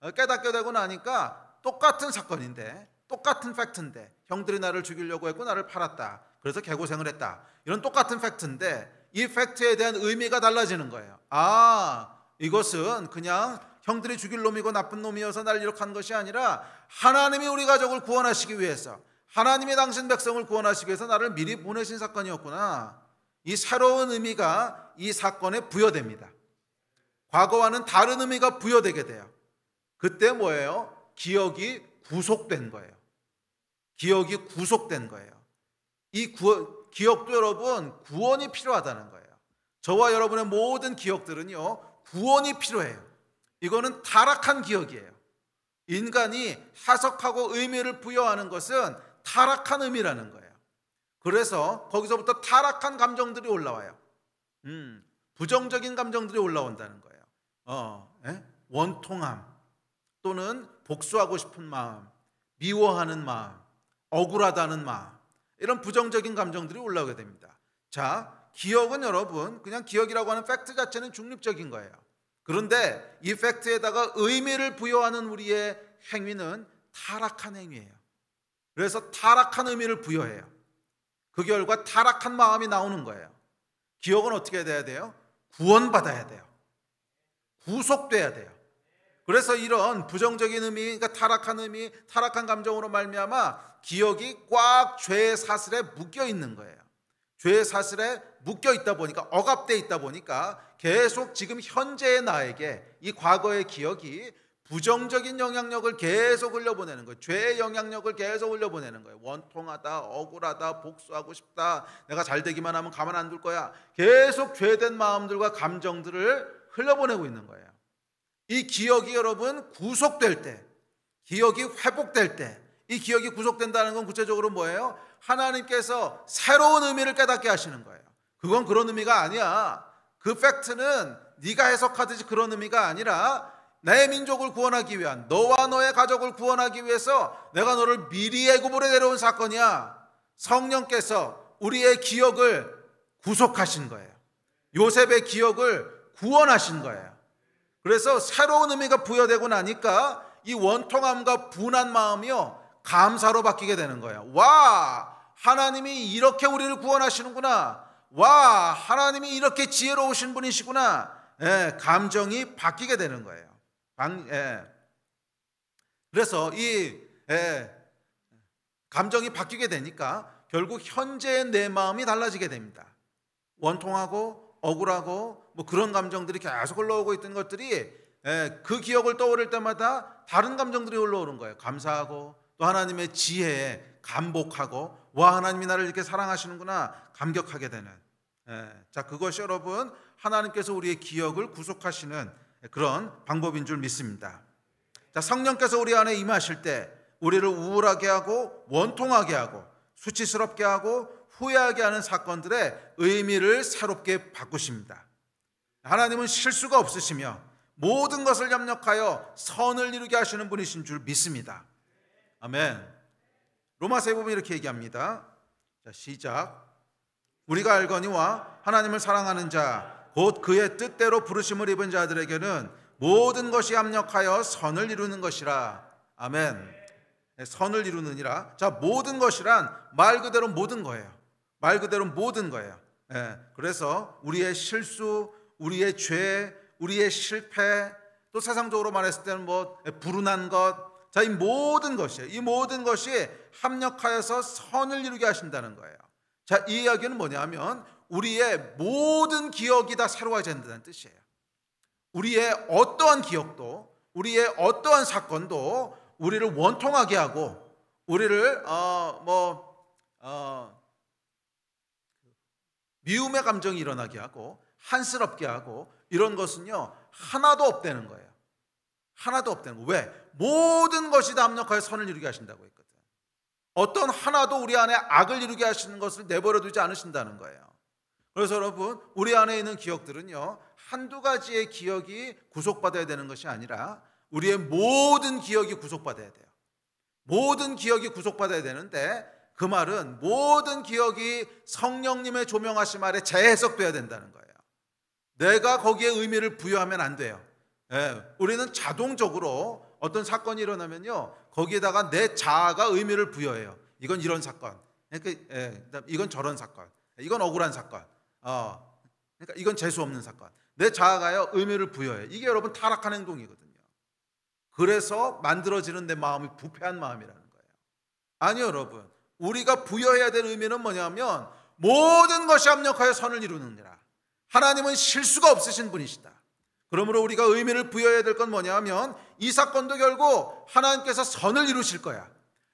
S1: 어, 깨닫게 되고 나니까 똑같은 사건인데 똑같은 팩트인데 형들이 나를 죽이려고 했고 나를 팔았다. 그래서 개고생을 했다. 이런 똑같은 팩트인데 이 팩트에 대한 의미가 달라지는 거예요. 아, 이것은 그냥 형들이 죽일 놈이고 나쁜 놈이어서 날 이렇게 한 것이 아니라 하나님이 우리 가족을 구원하시기 위해서 하나님이 당신 백성을 구원하시기 위해서 나를 미리 보내신 사건이었구나. 이 새로운 의미가 이 사건에 부여됩니다. 과거와는 다른 의미가 부여되게 돼요. 그때 뭐예요? 기억이 구속된 거예요. 기억이 구속된 거예요. 이 구원, 기억도 여러분 구원이 필요하다는 거예요. 저와 여러분의 모든 기억들은요 구원이 필요해요. 이거는 타락한 기억이에요. 인간이 해석하고 의미를 부여하는 것은 타락한 의미라는 거예요. 그래서 거기서부터 타락한 감정들이 올라와요. 음, 부정적인 감정들이 올라온다는 거예요. 어, 에? 예? 원통함 또는 복수하고 싶은 마음, 미워하는 마음, 억울하다는 마음, 이런 부정적인 감정들이 올라오게 됩니다. 자, 기억은 여러분, 그냥 기억이라고 하는 팩트 자체는 중립적인 거예요. 그런데 이 팩트에다가 의미를 부여하는 우리의 행위는 타락한 행위예요. 그래서 타락한 의미를 부여해요. 그 결과 타락한 마음이 나오는 거예요. 기억은 어떻게 돼야 돼요? 구원받아야 돼요. 구속돼야 돼요. 그래서 이런 부정적인 의미, 그러니까 타락한 의미, 타락한 감정으로 말미암아 기억이 꽉 죄의 사슬에 묶여 있는 거예요. 죄의 사슬에 묶여 있다 보니까 억압돼 있다 보니까 계속 지금 현재의 나에게 이 과거의 기억이 부정적인 영향력을 계속 흘려보내는 거예요. 죄의 영향력을 계속 흘려보내는 거예요. 원통하다, 억울하다, 복수하고 싶다. 내가 잘 되기만 하면 가만 안 둘 거야. 계속 죄된 마음들과 감정들을 흘려보내고 있는 거예요. 이 기억이 여러분 구속될 때, 기억이 회복될 때, 이 기억이 구속된다는 건 구체적으로 뭐예요? 하나님께서 새로운 의미를 깨닫게 하시는 거예요. 그건 그런 의미가 아니야. 그 팩트는 네가 해석하듯이 그런 의미가 아니라 내 민족을 구원하기 위한 너와 너의 가족을 구원하기 위해서 내가 너를 미리 애굽으로 내려온 사건이야. 성령께서 우리의 기억을 구속하신 거예요. 요셉의 기억을 구원하신 거예요. 그래서 새로운 의미가 부여되고 나니까 이 원통함과 분한 마음이요 감사로 바뀌게 되는 거야. 와 하나님이 이렇게 우리를 구원하시는구나. 와 하나님이 이렇게 지혜로우신 분이시구나. 예, 감정이 바뀌게 되는 거예요. 방, 예. 그래서 이 예, 감정이 바뀌게 되니까 결국 현재의 내 마음이 달라지게 됩니다. 원통하고 억울하고 뭐 그런 감정들이 계속 올라오고 있던 것들이 예, 그 기억을 떠올릴 때마다 다른 감정들이 올라오는 거예요. 감사하고 또 하나님의 지혜에 감복하고 와 하나님이 나를 이렇게 사랑하시는구나 감격하게 되는 예, 자 그것이 여러분 하나님께서 우리의 기억을 구속하시는 그런 방법인 줄 믿습니다. 자 성령께서 우리 안에 임하실 때 우리를 우울하게 하고 원통하게 하고 수치스럽게 하고 후회하게 하는 사건들의 의미를 새롭게 바꾸십니다. 하나님은 실수가 없으시며 모든 것을 협력하여 선을 이루게 하시는 분이신 줄 믿습니다. 아멘. 로마서에 보면 이렇게 얘기합니다. 자, 시작. 우리가 알거니와 하나님을 사랑하는 자, 곧 그의 뜻대로 부르심을 입은 자들에게는 모든 것이 합력하여 선을 이루는 것이라. 아멘. 네, 선을 이루느니라. 자, 모든 것이란 말 그대로 모든 거예요. 말 그대로 모든 거예요. 예, 그래서 우리의 실수, 우리의 죄, 우리의 실패, 또 세상적으로 말했을 때는 뭐 불운한 것, 자, 이 모든 것이이 모든 것이 합력하여서 선을 이루게 하신다는 거예요. 자, 이 이야기는 뭐냐면 우리의 모든 기억이 다 새로워진다는 뜻이에요. 우리의 어떠한 기억도, 우리의 어떠한 사건도 우리를 원통하게 하고, 우리를 어, 뭐 어, 미움의 감정이 일어나게 하고 한스럽게 하고 이런 것은요 하나도 없다는 거예요. 하나도 없다는 거. 왜? 모든 것이 다 합력하여 선을 이루게 하신다고 했거든. 어떤 하나도 우리 안에 악을 이루게 하시는 것을 내버려 두지 않으신다는 거예요. 그래서 여러분, 우리 안에 있는 기억들은요, 한두 가지의 기억이 구속받아야 되는 것이 아니라 우리의 모든 기억이 구속받아야 돼요. 모든 기억이 구속받아야 되는데 그 말은 모든 기억이 성령님의 조명하심 아래 재해석돼야 된다는 거예요. 내가 거기에 의미를 부여하면 안 돼요. 예, 우리는 자동적으로 어떤 사건이 일어나면요. 거기에다가 내 자아가 의미를 부여해요. 이건 이런 사건. 그러니까, 예, 이건 저런 사건. 이건 억울한 사건. 어, 그러니까 이건 재수 없는 사건. 내 자아가요 의미를 부여해. 이게 여러분 타락한 행동이거든요. 그래서 만들어지는 내 마음이 부패한 마음이라는 거예요. 아니요, 여러분. 우리가 부여해야 될 의미는 뭐냐면 모든 것이 합력하여 선을 이루느니라. 하나님은 실수가 없으신 분이시다. 그러므로 우리가 의미를 부여해야 될 건 뭐냐면 이 사건도 결국 하나님께서 선을 이루실 거야.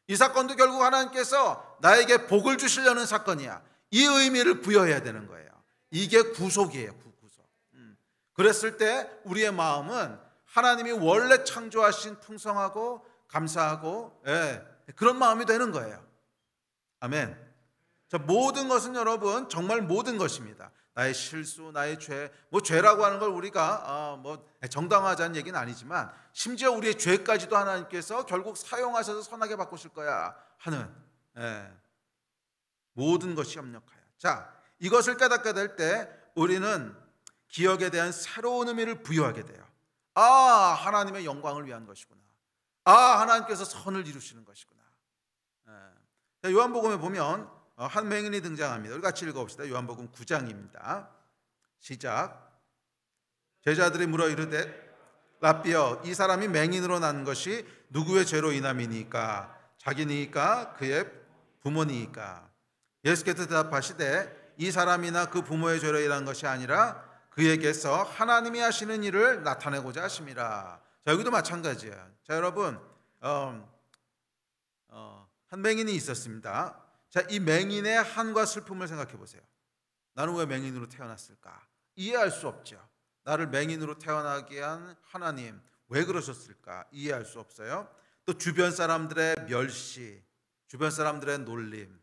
S1: 이 사건도 결국 하나님께서 나에게 복을 주시려는 사건이야. 이 의미를 부여해야 되는 거예요. 이게 구속이에요. 구속. 음. 그랬을 때 우리의 마음은 하나님이 원래 창조하신 풍성하고 감사하고 예, 그런 마음이 되는 거예요. 아멘. 자, 모든 것은 여러분 정말 모든 것입니다. 나의 실수, 나의 죄, 뭐 죄라고 하는 걸 우리가 어, 뭐 정당화하자는 얘기는 아니지만 심지어 우리의 죄까지도 하나님께서 결국 사용하셔서 선하게 바꾸실 거야 하는 예. 모든 것이 협력하여. 자, 이것을 깨닫게 될 때 우리는 기억에 대한 새로운 의미를 부여하게 돼요. 아, 하나님의 영광을 위한 것이구나. 아, 하나님께서 선을 이루시는 것이구나. 자, 요한복음에 보면 어, 한 맹인이 등장합니다. 우리 같이 읽어봅시다. 요한복음 9장입니다. 시작. 제자들이 물어 이르되 라비여 이 사람이 맹인으로 난 것이 누구의 죄로 인함이니까 자기니까 그의 부모니까 예수께서 대답하시되 이 사람이나 그 부모의 죄로 인한 것이 아니라 그에게서 하나님이 하시는 일을 나타내고자 하십니다. 자 여기도 마찬가지예요. 자 여러분 음, 어, 어, 한 맹인이 있었습니다. 자, 이 맹인의 한과 슬픔을 생각해 보세요. 나는 왜 맹인으로 태어났을까? 이해할 수 없죠. 나를 맹인으로 태어나게 한 하나님, 왜 그러셨을까? 이해할 수 없어요. 또 주변 사람들의 멸시, 주변 사람들의 놀림.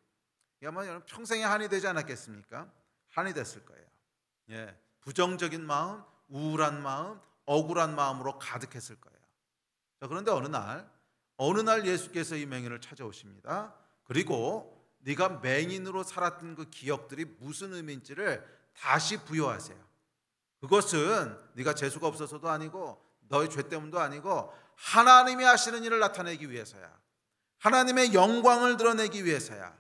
S1: 아마 여러분 평생의 한이 되지 않았겠습니까? 한이 됐을 거예요. 예. 부정적인 마음, 우울한 마음, 억울한 마음으로 가득했을 거예요. 자, 그런데 어느 날 어느 날 예수께서 이 맹인을 찾아오십니다. 그리고 네가 맹인으로 살았던 그 기억들이 무슨 의미인지를 다시 부여하세요. 그것은 네가 재수가 없어서도 아니고 너의 죄 때문도 아니고 하나님이 하시는 일을 나타내기 위해서야. 하나님의 영광을 드러내기 위해서야.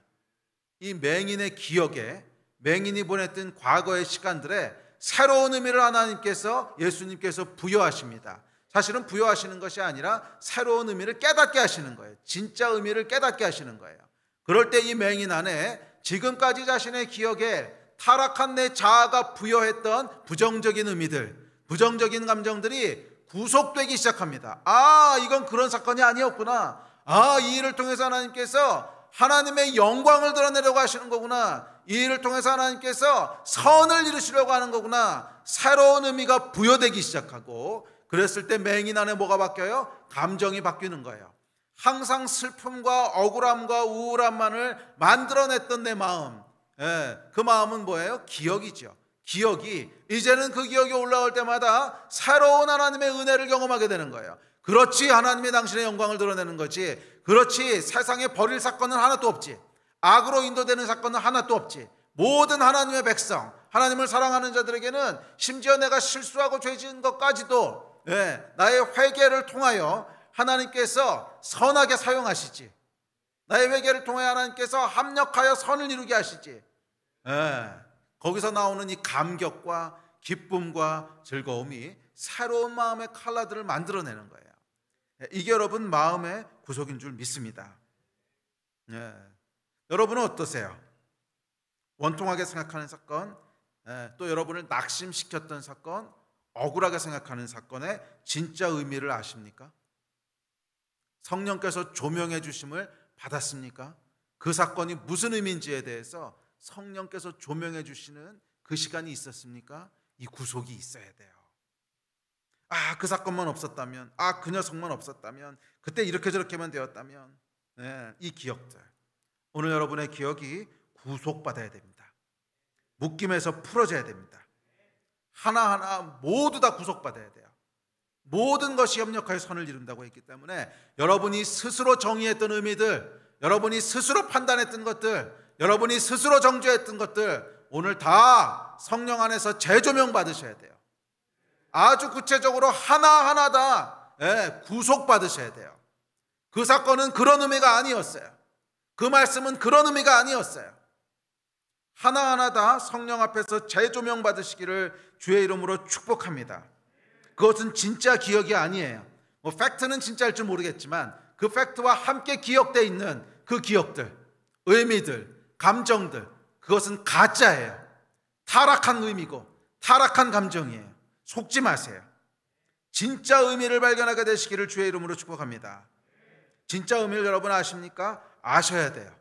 S1: 이 맹인의 기억에 맹인이 보냈던 과거의 시간들에 새로운 의미를 하나님께서 예수님께서 부여하십니다. 사실은 부여하시는 것이 아니라 새로운 의미를 깨닫게 하시는 거예요. 진짜 의미를 깨닫게 하시는 거예요. 그럴 때 이 맹인 안에 지금까지 자신의 기억에 타락한 내 자아가 부여했던 부정적인 의미들, 부정적인 감정들이 구속되기 시작합니다. 아, 이건 그런 사건이 아니었구나. 아, 이 일을 통해서 하나님께서 하나님의 영광을 드러내려고 하시는 거구나. 이 일을 통해서 하나님께서 선을 이루시려고 하는 거구나. 새로운 의미가 부여되기 시작하고 그랬을 때 맹인 안에 뭐가 바뀌어요? 감정이 바뀌는 거예요. 항상 슬픔과 억울함과 우울함만을 만들어냈던 내 마음. 예, 그 마음은 뭐예요? 기억이죠. 기억이 이제는 그 기억이 올라올 때마다 새로운 하나님의 은혜를 경험하게 되는 거예요. 그렇지 하나님이 당신의 영광을 드러내는 거지. 그렇지 세상에 버릴 사건은 하나도 없지. 악으로 인도되는 사건은 하나도 없지. 모든 하나님의 백성, 하나님을 사랑하는 자들에게는 심지어 내가 실수하고 죄 지은 것까지도 네, 나의 회개를 통하여 하나님께서 선하게 사용하시지. 나의 회개를 통하여 하나님께서 합력하여 선을 이루게 하시지. 네, 거기서 나오는 이 감격과 기쁨과 즐거움이 새로운 마음의 칼라들을 만들어내는 거예요. 예, 이게 여러분 마음의 구속인 줄 믿습니다. 네, 여러분은 어떠세요? 원통하게 생각하는 사건, 또 여러분을 낙심시켰던 사건, 억울하게 생각하는 사건의 진짜 의미를 아십니까? 성령께서 조명해 주심을 받았습니까? 그 사건이 무슨 의미인지에 대해서 성령께서 조명해 주시는 그 시간이 있었습니까? 이 구속이 있어야 돼요. 아, 그 사건만 없었다면, 아, 그 녀석만 없었다면, 그때 이렇게 저렇게만 되었다면, 네, 이 기억들. 오늘 여러분의 기억이 구속받아야 됩니다. 묶임에서 풀어져야 됩니다. 하나하나 모두 다 구속받아야 돼요. 모든 것이 협력하여 선을 이룬다고 했기 때문에 여러분이 스스로 정의했던 의미들, 여러분이 스스로 판단했던 것들, 여러분이 스스로 정죄했던 것들 오늘 다 성령 안에서 재조명 받으셔야 돼요. 아주 구체적으로 하나하나 다 예, 구속 받으셔야 돼요. 그 사건은 그런 의미가 아니었어요. 그 말씀은 그런 의미가 아니었어요. 하나하나 다 성령 앞에서 재조명 받으시기를 주의 이름으로 축복합니다. 그것은 진짜 기억이 아니에요. 뭐 팩트는 진짜일 줄 모르겠지만 그 팩트와 함께 기억돼 있는 그 기억들, 의미들, 감정들 그것은 가짜예요. 타락한 의미고 타락한 감정이에요. 속지 마세요. 진짜 의미를 발견하게 되시기를 주의 이름으로 축복합니다. 진짜 의미를 여러분 아십니까? 아셔야 돼요.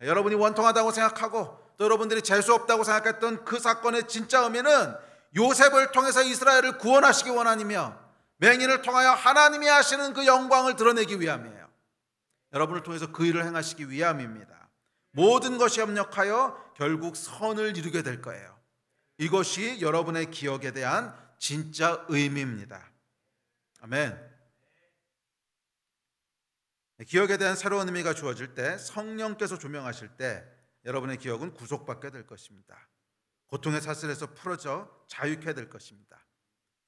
S1: 여러분이 원통하다고 생각하고 또 여러분들이 재수 없다고 생각했던 그 사건의 진짜 의미는 요셉을 통해서 이스라엘을 구원하시기 원하니며 맹인을 통하여 하나님이 하시는 그 영광을 드러내기 위함이에요. 여러분을 통해서 그 일을 행하시기 위함입니다. 모든 것이 협력하여 결국 선을 이루게 될 거예요. 이것이 여러분의 기억에 대한 진짜 의미입니다. 아멘. 네, 기억에 대한 새로운 의미가 주어질 때 성령께서 조명하실 때 여러분의 기억은 구속받게 될 것입니다. 고통의 사슬에서 풀어져 자유케 될 것입니다.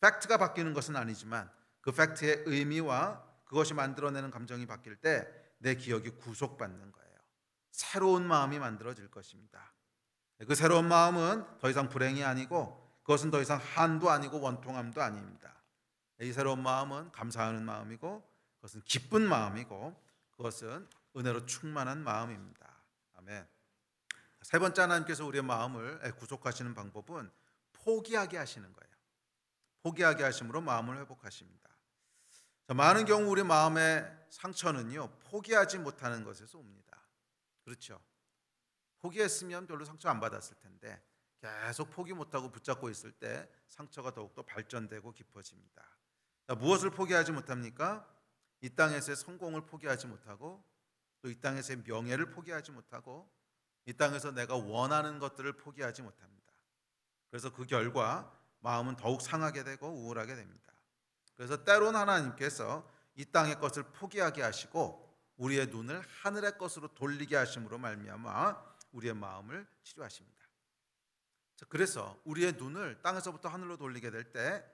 S1: 팩트가 바뀌는 것은 아니지만 그 팩트의 의미와 그것이 만들어내는 감정이 바뀔 때 내 기억이 구속받는 거예요. 새로운 마음이 만들어질 것입니다. 그 새로운 마음은 더 이상 불행이 아니고 그것은 더 이상 한도 아니고 원통함도 아닙니다. 이 새로운 마음은 감사하는 마음이고 그것은 기쁜 마음이고 그것은 은혜로 충만한 마음입니다. 아멘. 세 번째 하나님께서 우리의 마음을 구속하시는 방법은 포기하게 하시는 거예요. 포기하게 하심으로 마음을 회복하십니다. 많은 경우 우리 마음의 상처는요 포기하지 못하는 것에서 옵니다. 그렇죠? 포기했으면 별로 상처 안 받았을 텐데 계속 포기 못하고 붙잡고 있을 때 상처가 더욱더 발전되고 깊어집니다. 무엇을 포기하지 못합니까? 이 땅에서의 성공을 포기하지 못하고 또 이 땅에서의 명예를 포기하지 못하고 이 땅에서 내가 원하는 것들을 포기하지 못합니다. 그래서 그 결과 마음은 더욱 상하게 되고 우울하게 됩니다. 그래서 때론 하나님께서 이 땅의 것을 포기하게 하시고 우리의 눈을 하늘의 것으로 돌리게 하심으로 말미암아 우리의 마음을 치료하십니다. 그래서 우리의 눈을 땅에서부터 하늘로 돌리게 될 때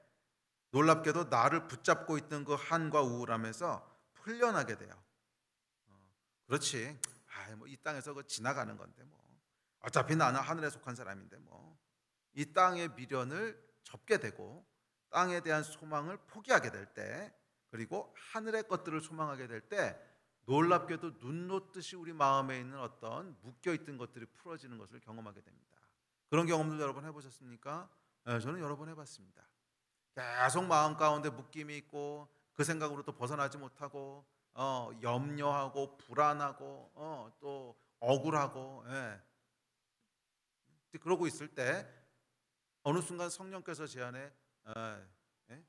S1: 놀랍게도 나를 붙잡고 있던 그 한과 우울함에서 풀려나게 돼요. 어, 그렇지. 뭐이 뭐 땅에서 그 지나가는 건데 뭐 어차피 나는 하늘에 속한 사람인데 뭐 이 땅의 미련을 접게 되고 땅에 대한 소망을 포기하게 될 때 그리고 하늘의 것들을 소망하게 될 때 놀랍게도 눈 놓듯이 우리 마음에 있는 어떤 묶여 있던 것들이 풀어지는 것을 경험하게 됩니다. 그런 경험도 여러 분 해보셨습니까? 네, 저는 여러 번 해봤습니다. 계속 마음 가운데 묶임이 있고 그 생각으로 도 벗어나지 못하고 어, 염려하고 불안하고 어, 또 억울하고 예. 그러고 있을 때 어느 순간 성령께서 제 안에 어, 예,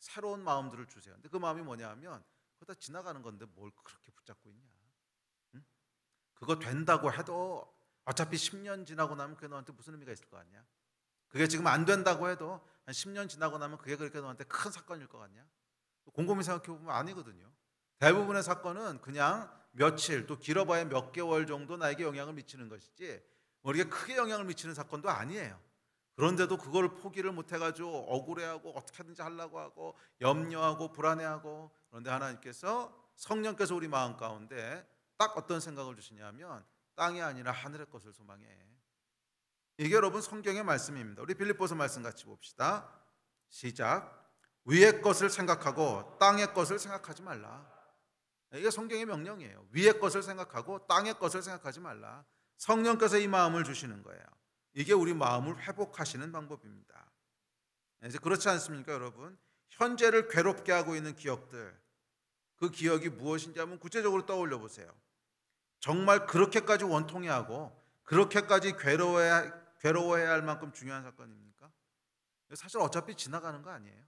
S1: 새로운 마음들을 주세요. 근데 그 마음이 뭐냐하면 그 다 지나가는 건데 뭘 그렇게 붙잡고 있냐? 응? 그거 된다고 해도 어차피 10년 지나고 나면 그게 너한테 무슨 의미가 있을 거 아니야? 그게 지금 안 된다고 해도 한 10년 지나고 나면 그게 그렇게 너한테 큰 사건일 것 같냐? 곰곰이 생각해 보면 아니거든요. 대부분의 사건은 그냥 며칠 또 길어봐야 몇 개월 정도 나에게 영향을 미치는 것이지 우리가 크게 영향을 미치는 사건도 아니에요. 그런데도 그걸 포기를 못해가지고 억울해하고 어떻게든지 하 하려고 하고 염려하고 불안해하고 그런데 하나님께서 성령께서 우리 마음 가운데 딱 어떤 생각을 주시냐면 땅이 아니라 하늘의 것을 소망해. 이게 여러분 성경의 말씀입니다. 우리 빌립보서 말씀 같이 봅시다. 시작. 위의 것을 생각하고 땅의 것을 생각하지 말라. 이게 성경의 명령이에요. 위의 것을 생각하고 땅의 것을 생각하지 말라. 성령께서 이 마음을 주시는 거예요. 이게 우리 마음을 회복하시는 방법입니다. 이제 그렇지 않습니까, 여러분? 현재를 괴롭게 하고 있는 기억들. 그 기억이 무엇인지 한번 구체적으로 떠올려 보세요. 정말 그렇게까지 원통해 하고 그렇게까지 괴로워야 해 괴로워해야 할 만큼 중요한 사건입니까? 사실 어차피 지나가는 거 아니에요.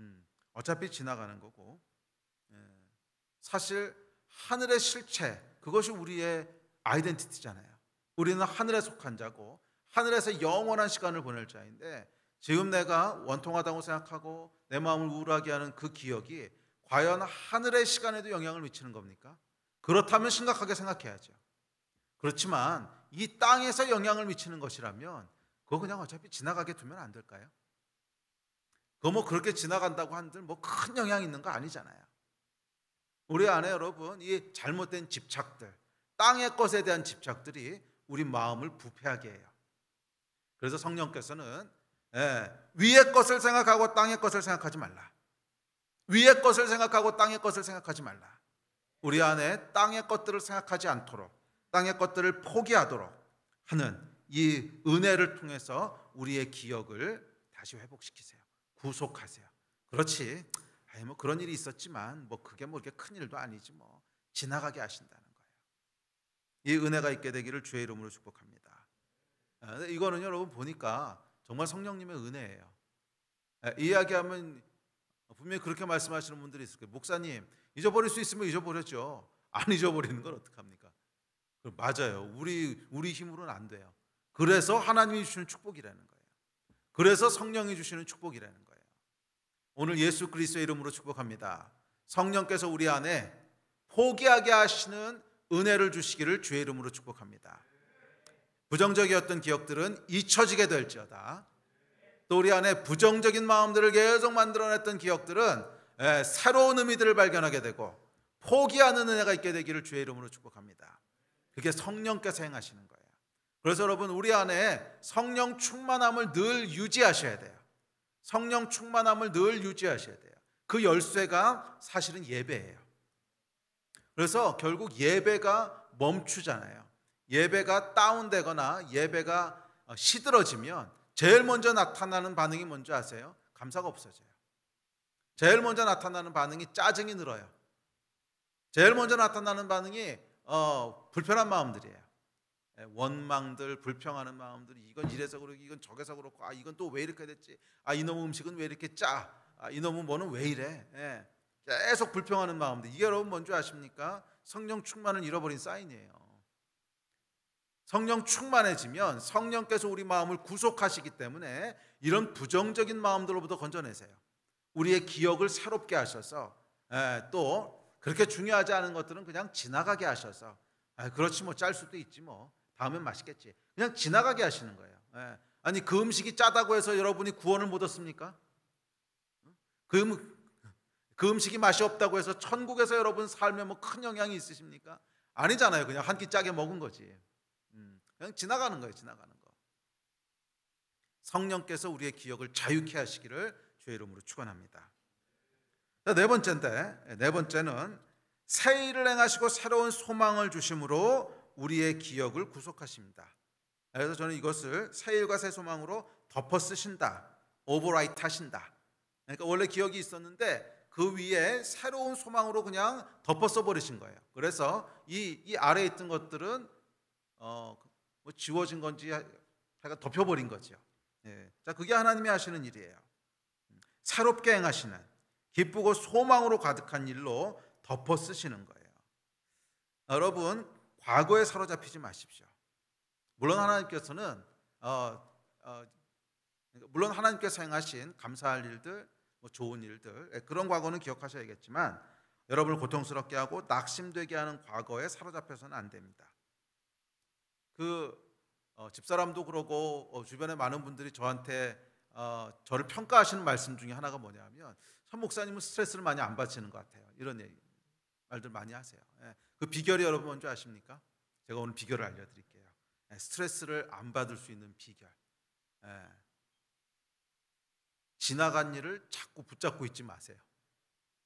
S1: 음, 어차피 지나가는 거고 사실 하늘의 실체, 그것이 우리의 아이덴티티잖아요. 우리는 하늘에 속한 자고 하늘에서 영원한 시간을 보낼 자인데 지금 내가 원통하다고 생각하고 내 마음을 우울하게 하는 그 기억이 과연 하늘의 시간에도 영향을 미치는 겁니까? 그렇다면 심각하게 생각해야죠. 그렇지만 이 땅에서 영향을 미치는 것이라면 그거 그냥 어차피 지나가게 두면 안 될까요? 그거 뭐 그렇게 지나간다고 한들 뭐 큰 영향이 있는 거 아니잖아요. 우리 안에 여러분 이 잘못된 집착들, 땅의 것에 대한 집착들이 우리 마음을 부패하게 해요. 그래서 성령께서는 예, 위의 것을 생각하고 땅의 것을 생각하지 말라. 위의 것을 생각하고 땅의 것을 생각하지 말라. 우리 안에 땅의 것들을 생각하지 않도록 땅의 것들을 포기하도록 하는 이 은혜를 통해서 우리의 기억을 다시 회복시키세요. 구속하세요. 그렇지. 아니 예, 뭐 그런 일이 있었지만 뭐 그게 뭐 이렇게 큰 일도 아니지 뭐 지나가게 하신다는 거예요. 이 은혜가 있게 되기를 주의 이름으로 축복합니다. 아, 이거는 여러분 보니까 정말 성령님의 은혜예요. 아, 이야기하면 분명히 그렇게 말씀하시는 분들이 있을 거예요. 목사님 잊어버릴 수 있으면 잊어버렸죠. 안 잊어버리는 걸 어떡합니까? 그 맞아요. 우리 우리 힘으로는 안 돼요. 그래서 하나님이 주시는 축복이라는 거예요. 그래서 성령이 주시는 축복이라는 거예요. 오늘 예수 그리스도의 이름으로 축복합니다. 성령께서 우리 안에 포기하게 하시는 은혜를 주시기를 주의 이름으로 축복합니다. 부정적이었던 기억들은 잊혀지게 될지어다. 또 우리 안에 부정적인 마음들을 계속 만들어냈던 기억들은 새로운 의미들을 발견하게 되고 포기하는 은혜가 있게 되기를 주의 이름으로 축복합니다. 그게 성령께서 행하시는 거예요. 그래서 여러분 우리 안에 성령 충만함을 늘 유지하셔야 돼요. 성령 충만함을 늘 유지하셔야 돼요. 그 열쇠가 사실은 예배예요. 그래서 결국 예배가 멈추잖아요. 예배가 다운되거나 예배가 시들어지면 제일 먼저 나타나는 반응이 뭔지 아세요? 감사가 없어져요. 제일 먼저 나타나는 반응이 짜증이 늘어요. 제일 먼저 나타나는 반응이 어, 불편한 마음들이에요. 예, 원망들, 불평하는 마음들, 이건 이래서 그렇고, 이건 저게서 그렇고, 아 이건 또 왜 이렇게 됐지? 아 이놈의 음식은 왜 이렇게 짜? 아 이놈의 뭐는 왜 이래? 예. 계속 불평하는 마음들. 이게 여러분 뭔지 아십니까? 성령 충만을 잃어버린 사인이에요. 성령 충만해지면 성령께서 우리 마음을 구속하시기 때문에 이런 부정적인 마음들로부터 건져내세요. 우리의 기억을 새롭게 하셔서 예, 또 그렇게 중요하지 않은 것들은 그냥 지나가게 하셔서 아, 그렇지 뭐 짤 수도 있지 뭐 다음엔 맛있겠지. 그냥 지나가게 하시는 거예요. 예. 아니 그 음식이 짜다고 해서 여러분이 구원을 못 얻습니까? 그, 음, 그 음식이 맛이 없다고 해서 천국에서 여러분 삶에 뭐큰 영향이 있으십니까? 아니잖아요. 그냥 한 끼 짜게 먹은 거지. 음, 그냥 지나가는 거예요. 지나가는 거. 성령께서 우리의 기억을 자유케 하시기를 주의 이름으로 축원합니다. 네 번째인데 네 번째는 새 일을 행하시고 새로운 소망을 주심으로 우리의 기억을 구속하십니다. 그래서 저는 이것을 새일과 새 소망으로 덮어 쓰신다. 오버라이트 하신다. 그러니까 원래 기억이 있었는데 그 위에 새로운 소망으로 그냥 덮어 써버리신 거예요. 그래서 이, 이 아래에 있던 것들은 어, 뭐 지워진 건지 하여 덮여버린 거죠. 예. 자, 그게 하나님이 하시는 일이에요. 새롭게 행하시는 기쁘고 소망으로 가득한 일로 덮어 쓰시는 거예요. 여러분 과거에 사로잡히지 마십시오. 물론 음. 하나님께서는 어, 어, 그러니까 물론 하나님께서 행하신 감사할 일들, 뭐 좋은 일들 예, 그런 과거는 기억하셔야겠지만 여러분을 고통스럽게 하고 낙심되게 하는 과거에 사로잡혀서는 안 됩니다. 그 어, 집사람도 그러고 어, 주변에 많은 분들이 저한테 어, 저를 평가하시는 말씀 중에 하나가 뭐냐면 선 목사님은 스트레스를 많이 안 받치는 것 같아요. 이런 얘기, 말들 많이 하세요. 예. 그 비결이 여러분 뭔지 아십니까? 제가 오늘 비결을 알려드릴게요. 예, 스트레스를 안 받을 수 있는 비결. 예. 지나간 일을 자꾸 붙잡고 있지 마세요.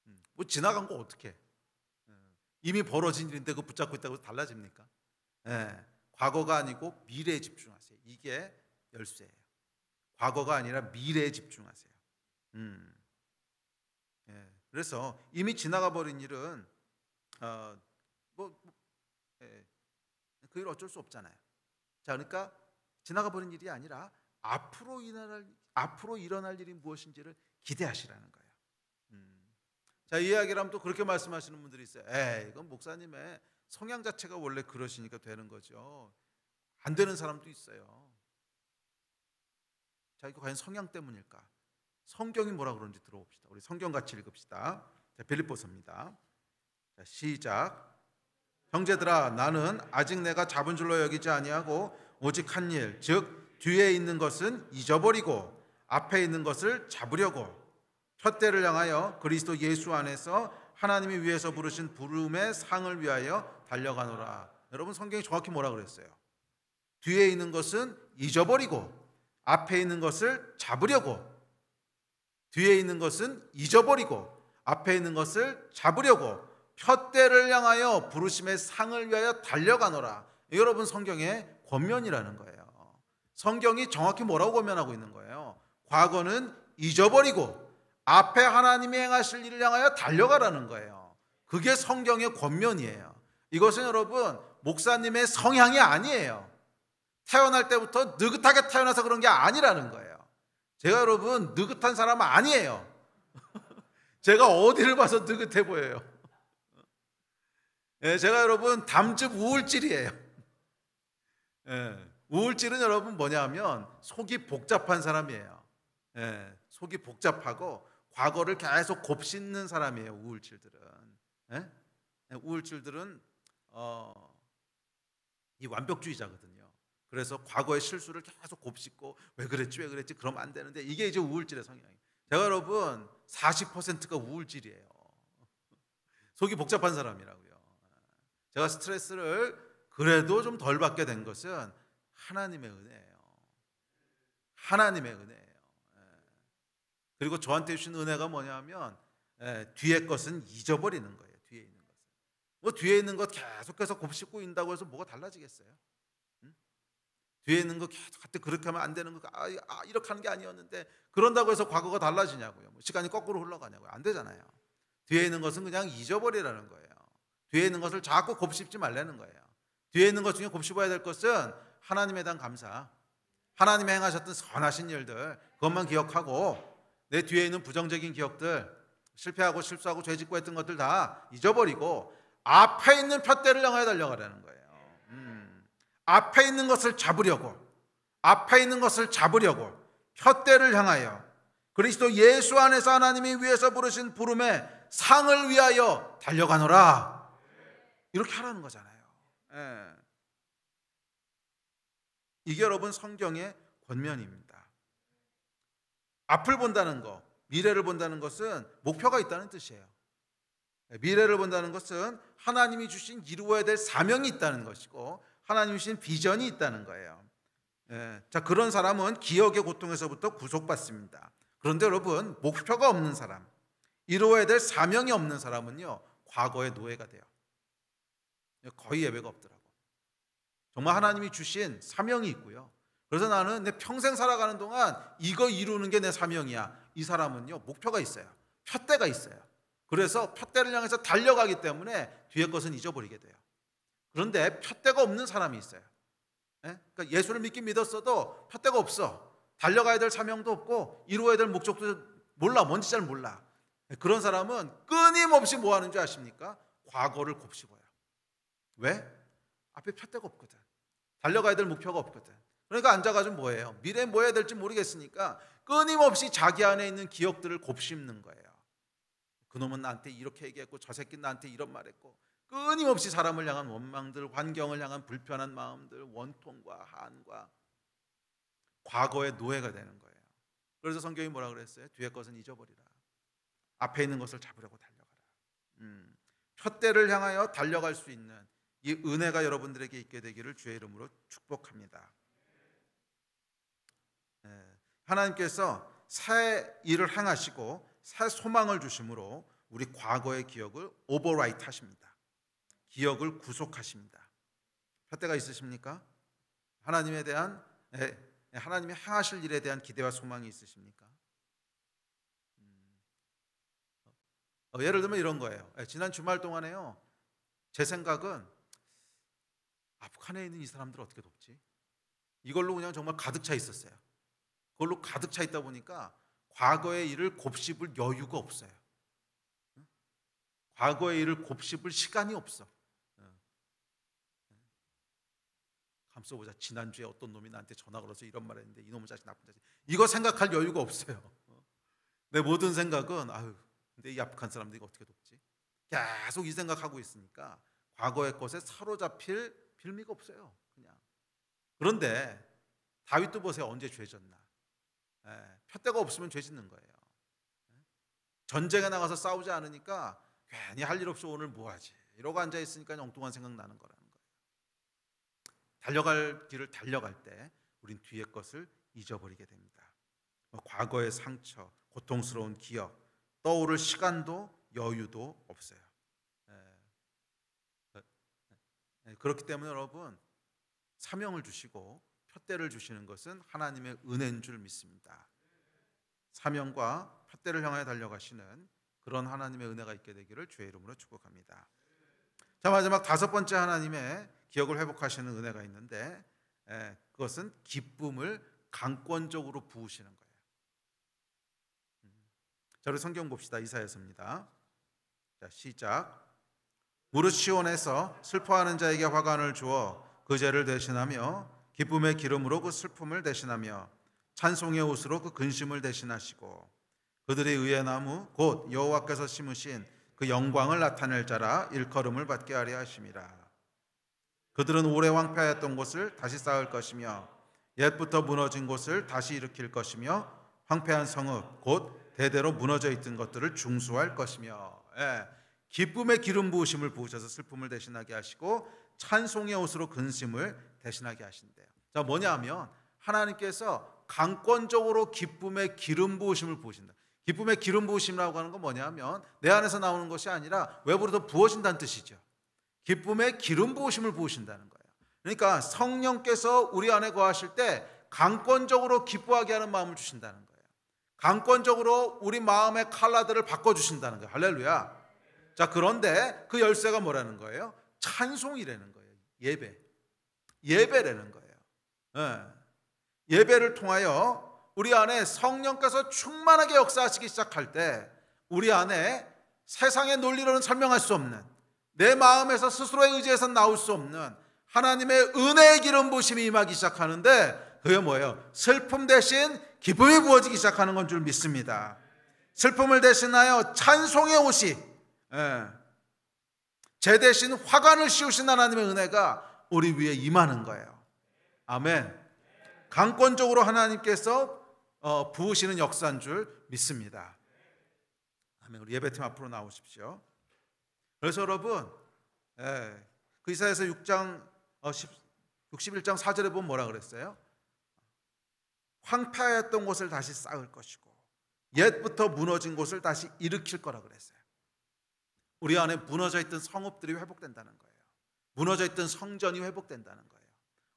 S1: 음, 뭐 지나간 거 어떻게? 예. 이미 벌어진 일인데 그 붙잡고 있다고 해서 달라집니까? 예. 과거가 아니고 미래에 집중하세요. 이게 열쇠예요. 과거가 아니라 미래에 집중하세요. 음. 예. 그래서 이미 지나가 버린 일은 어, 뭐, 예, 그일 어쩔 수 없잖아요. 자, 그러니까 지나가 버린 일이 아니라 앞으로 일어날 앞으로 일어날 일이 무엇인지를 기대하시라는 거예요. 음. 자, 이야기를 하면 또 그렇게 말씀하시는 분들이 있어요. 에, 이건 목사님의 성향 자체가 원래 그러시니까 되는 거죠. 안 되는 사람도 있어요. 자, 이거 과연 성향 때문일까? 성경이 뭐라 그러지 들어봅시다. 우리 성경 같이 읽읍시다. 자, 빌립보서입니다. 자, 시작. 형제들아 나는 아직 내가 잡은 줄로 여기지 아니하고 오직 한 일 즉 뒤에 있는 것은 잊어버리고 앞에 있는 것을 잡으려고 첫 때를 향하여 그리스도 예수 안에서 하나님이 위에서 부르신 부름의 상을 위하여 달려가노라. 여러분 성경이 정확히 뭐라 그랬어요? 뒤에 있는 것은 잊어버리고 앞에 있는 것을 잡으려고 뒤에 있는 것은 잊어버리고 앞에 있는 것을 잡으려고 혓대를 향하여 부르심의 상을 위하여 달려가노라. 여러분 성경의 권면이라는 거예요. 성경이 정확히 뭐라고 권면하고 있는 거예요. 과거는 잊어버리고 앞에 하나님이 행하실 일을 향하여 달려가라는 거예요. 그게 성경의 권면이에요. 이것은 여러분 목사님의 성향이 아니에요. 태어날 때부터 느긋하게 태어나서 그런 게 아니라는 거예요. 제가 여러분 느긋한 사람 아니에요. 제가 어디를 봐서 느긋해 보여요. 예, 제가 여러분 담즙 우울질이에요. 예, 우울질은 여러분 뭐냐면 속이 복잡한 사람이에요. 예, 속이 복잡하고 과거를 계속 곱씹는 사람이에요. 우울질들은 예? 예, 우울질들은 어, 이 완벽주의자거든요. 그래서 과거의 실수를 계속 곱씹고 왜 그랬지 왜 그랬지 그럼 안 되는데 이게 이제 우울질의 성향이에요. 제가 여러분 40%가 우울질이에요. 속이 복잡한 사람이라고요. 제가 스트레스를 그래도 좀 덜 받게 된 것은 하나님의 은혜예요. 하나님의 은혜예요. 예. 그리고 저한테 주신 은혜가 뭐냐면 예, 뒤에 것은 잊어버리는 거예요. 뒤에 있는 것뭐 뒤에 있는 것 계속해서 곱씹고 있다고 해서 뭐가 달라지겠어요? 뒤에 있는 거 계속 그때 그렇게 하면 안 되는 거 아, 아, 이렇게 하는 게 아니었는데 그런다고 해서 과거가 달라지냐고요. 뭐 시간이 거꾸로 흘러가냐고요. 안 되잖아요. 뒤에 있는 것은 그냥 잊어버리라는 거예요. 뒤에 있는 것을 자꾸 곱씹지 말라는 거예요. 뒤에 있는 것 중에 곱씹어야 될 것은 하나님에 대한 감사, 하나님의 행하셨던 선하신 일들 그것만 기억하고 내 뒤에 있는 부정적인 기억들 실패하고 실수하고 죄짓고 했던 것들 다 잊어버리고 앞에 있는 푯대를 향하여 달려가라는 거예요. 음, 앞에 있는 것을 잡으려고 앞에 있는 것을 잡으려고 푯대를 향하여 그리스도 예수 안에서 하나님이 위에서 부르신 부름의 상을 위하여 달려가노라. 이렇게 하라는 거잖아요. 예. 이게 여러분 성경의 권면입니다. 앞을 본다는 것, 미래를 본다는 것은 목표가 있다는 뜻이에요. 예, 미래를 본다는 것은 하나님이 주신 이루어야 될 사명이 있다는 것이고 하나님이 주신 비전이 있다는 거예요. 예. 자 그런 사람은 기억의 고통에서부터 구속받습니다. 그런데 여러분 목표가 없는 사람, 이루어야 될 사명이 없는 사람은요 과거의 노예가 돼요. 거의 예외가 없더라고. 정말 하나님이 주신 사명이 있고요. 그래서 나는 내 평생 살아가는 동안 이거 이루는 게 내 사명이야. 이 사람은요, 목표가 있어요. 푯대가 있어요. 그래서 푯대를 향해서 달려가기 때문에 뒤의 것은 잊어버리게 돼요. 그런데 푯대가 없는 사람이 있어요. 예? 그러니까 예수를 믿긴 믿었어도 푯대가 없어. 달려가야 될 사명도 없고 이루어야 될 목적도 몰라. 뭔지 잘 몰라. 그런 사람은 끊임없이 뭐 하는 줄 아십니까? 과거를 곱씹어요. 왜? 앞에 펴대가 없거든. 달려가야 될 목표가 없거든. 그러니까 앉아가지고 뭐예요? 미래 뭐 해야 될지 모르겠으니까 끊임없이 자기 안에 있는 기억들을 곱씹는 거예요. 그놈은 나한테 이렇게 얘기했고 저 새끼는 나한테 이런 말했고 끊임없이 사람을 향한 원망들, 환경을 향한 불편한 마음들, 원통과 한과 과거의 노예가 되는 거예요. 그래서 성경이 뭐라 그랬어요? 뒤에 것은 잊어버리라. 앞에 있는 것을 잡으려고 달려가라. 음, 푯대를 향하여 달려갈 수 있는 이 은혜가 여러분들에게 있게 되기를 주의 이름으로 축복합니다. 예, 하나님께서 새 일을 행하시고 새 소망을 주심으로 우리 과거의 기억을 오버라이트 하십니다. 기억을 구속하십니다. 뼈대가 있으십니까? 하나님에 대한 예, 예, 하나님이 행하실 일에 대한 기대와 소망이 있으십니까? 음. 어, 예를 들면 이런 거예요. 지난 주말 동안에요. 제 생각은 아프간에 있는 이 사람들을 어떻게 돕지? 이걸로 그냥 정말 가득 차 있었어요. 그걸로 가득 차 있다 보니까 과거의 일을 곱씹을 여유가 없어요. 과거의 일을 곱씹을 시간이 없어. 감싸보자. 지난주에 어떤 놈이 나한테 전화 걸어서 이런 말 했는데 이놈의 자식 나쁜 자식. 이거 생각할 여유가 없어요. 어? 내 모든 생각은 아유 근데 이 아프간 사람들이 어떻게 돕지? 계속 이 생각하고 있으니까 과거의 것에 사로잡힐 빌미가 없어요. 그냥. 그런데 다윗도 보세요. 언제 죄졌나. 예, 표대가 없으면 죄짓는 거예요. 예? 전쟁에 나가서 싸우지 않으니까 괜히 할 일 없이 오늘 뭐하지 이러고 앉아 있으니까 엉뚱한 생각 나는 거라는 거예요. 달려갈 길을 달려갈 때 우린 뒤의 것을 잊어버리게 됩니다. 뭐 과거의 상처, 고통스러운 기억, 떠오를 시간도 여유도 없어요. 네, 그렇기 때문에 여러분 사명을 주시고 표대를 주시는 것은 하나님의 은혜인 줄 믿습니다. 사명과 표대를 향하여 달려가시는 그런 하나님의 은혜가 있게 되기를 주의 이름으로 축복합니다. 자 마지막 다섯 번째 하나님의 기억을 회복하시는 은혜가 있는데 에, 예, 그것은 기쁨을 강권적으로 부으시는 거예요. 자, 음, 우리 성경 봅시다. 이사야서입니다. 자, 시작. 무릇 시온에서 슬퍼하는 자에게 화관을 주어 그 죄를 대신하며 기쁨의 기름으로 그 슬픔을 대신하며 찬송의 옷으로 그 근심을 대신하시고 그들이 의의 나무 곧 여호와께서 심으신 그 영광을 나타낼 자라 일컬음을 받게 하려 하심이라 그들은 오래 황폐하였던 곳을 다시 쌓을 것이며 옛부터 무너진 곳을 다시 일으킬 것이며 황폐한 성읍 곧 대대로 무너져 있던 것들을 중수할 것이며 예. 기쁨의 기름 부으심을 부으셔서 슬픔을 대신하게 하시고 찬송의 옷으로 근심을 대신하게 하신대요. 자, 뭐냐면 하 하나님께서 강권적으로 기쁨의 기름 부으심을 부으신다. 기쁨의 기름 부으심이라고 하는 건 뭐냐면 하내 안에서 나오는 것이 아니라 외부로부터 부어진다는 뜻이죠. 기쁨의 기름 부으심을 부으신다는 거예요. 그러니까 성령께서 우리 안에 거하실 때 강권적으로 기뻐하게 하는 마음을 주신다는 거예요. 강권적으로 우리 마음의 칼라들을 바꿔 주신다는 거예요. 할렐루야. 자, 그런데 그 열쇠가 뭐라는 거예요? 찬송이라는 거예요. 예배. 예배라는 거예요. 예. 예배를 통하여 우리 안에 성령께서 충만하게 역사하시기 시작할 때 우리 안에 세상의 논리로는 설명할 수 없는 내 마음에서 스스로의 의지에서 나올 수 없는 하나님의 은혜의 기름 부심이 임하기 시작하는데 그게 뭐예요? 슬픔 대신 기쁨이 부어지기 시작하는 건 줄 믿습니다. 슬픔을 대신하여 찬송의 옷이 제 예. 대신 화관을 씌우신 하나님의 은혜가 우리 위에 임하는 거예요. 아멘. 강권적으로 하나님께서 어, 부으시는 역사인 줄 믿습니다. 아멘. 우리 예배팀 앞으로 나오십시오. 그래서 여러분, 예, 그 이사에서 6장 61장 어, 4절에 보면 뭐라 그랬어요? 황폐했던 곳을 다시 쌓을 것이고 옛부터 무너진 곳을 다시 일으킬 거라 그랬어요. 우리 안에 무너져 있던 성읍들이 회복된다는 거예요. 무너져 있던 성전이 회복된다는 거예요.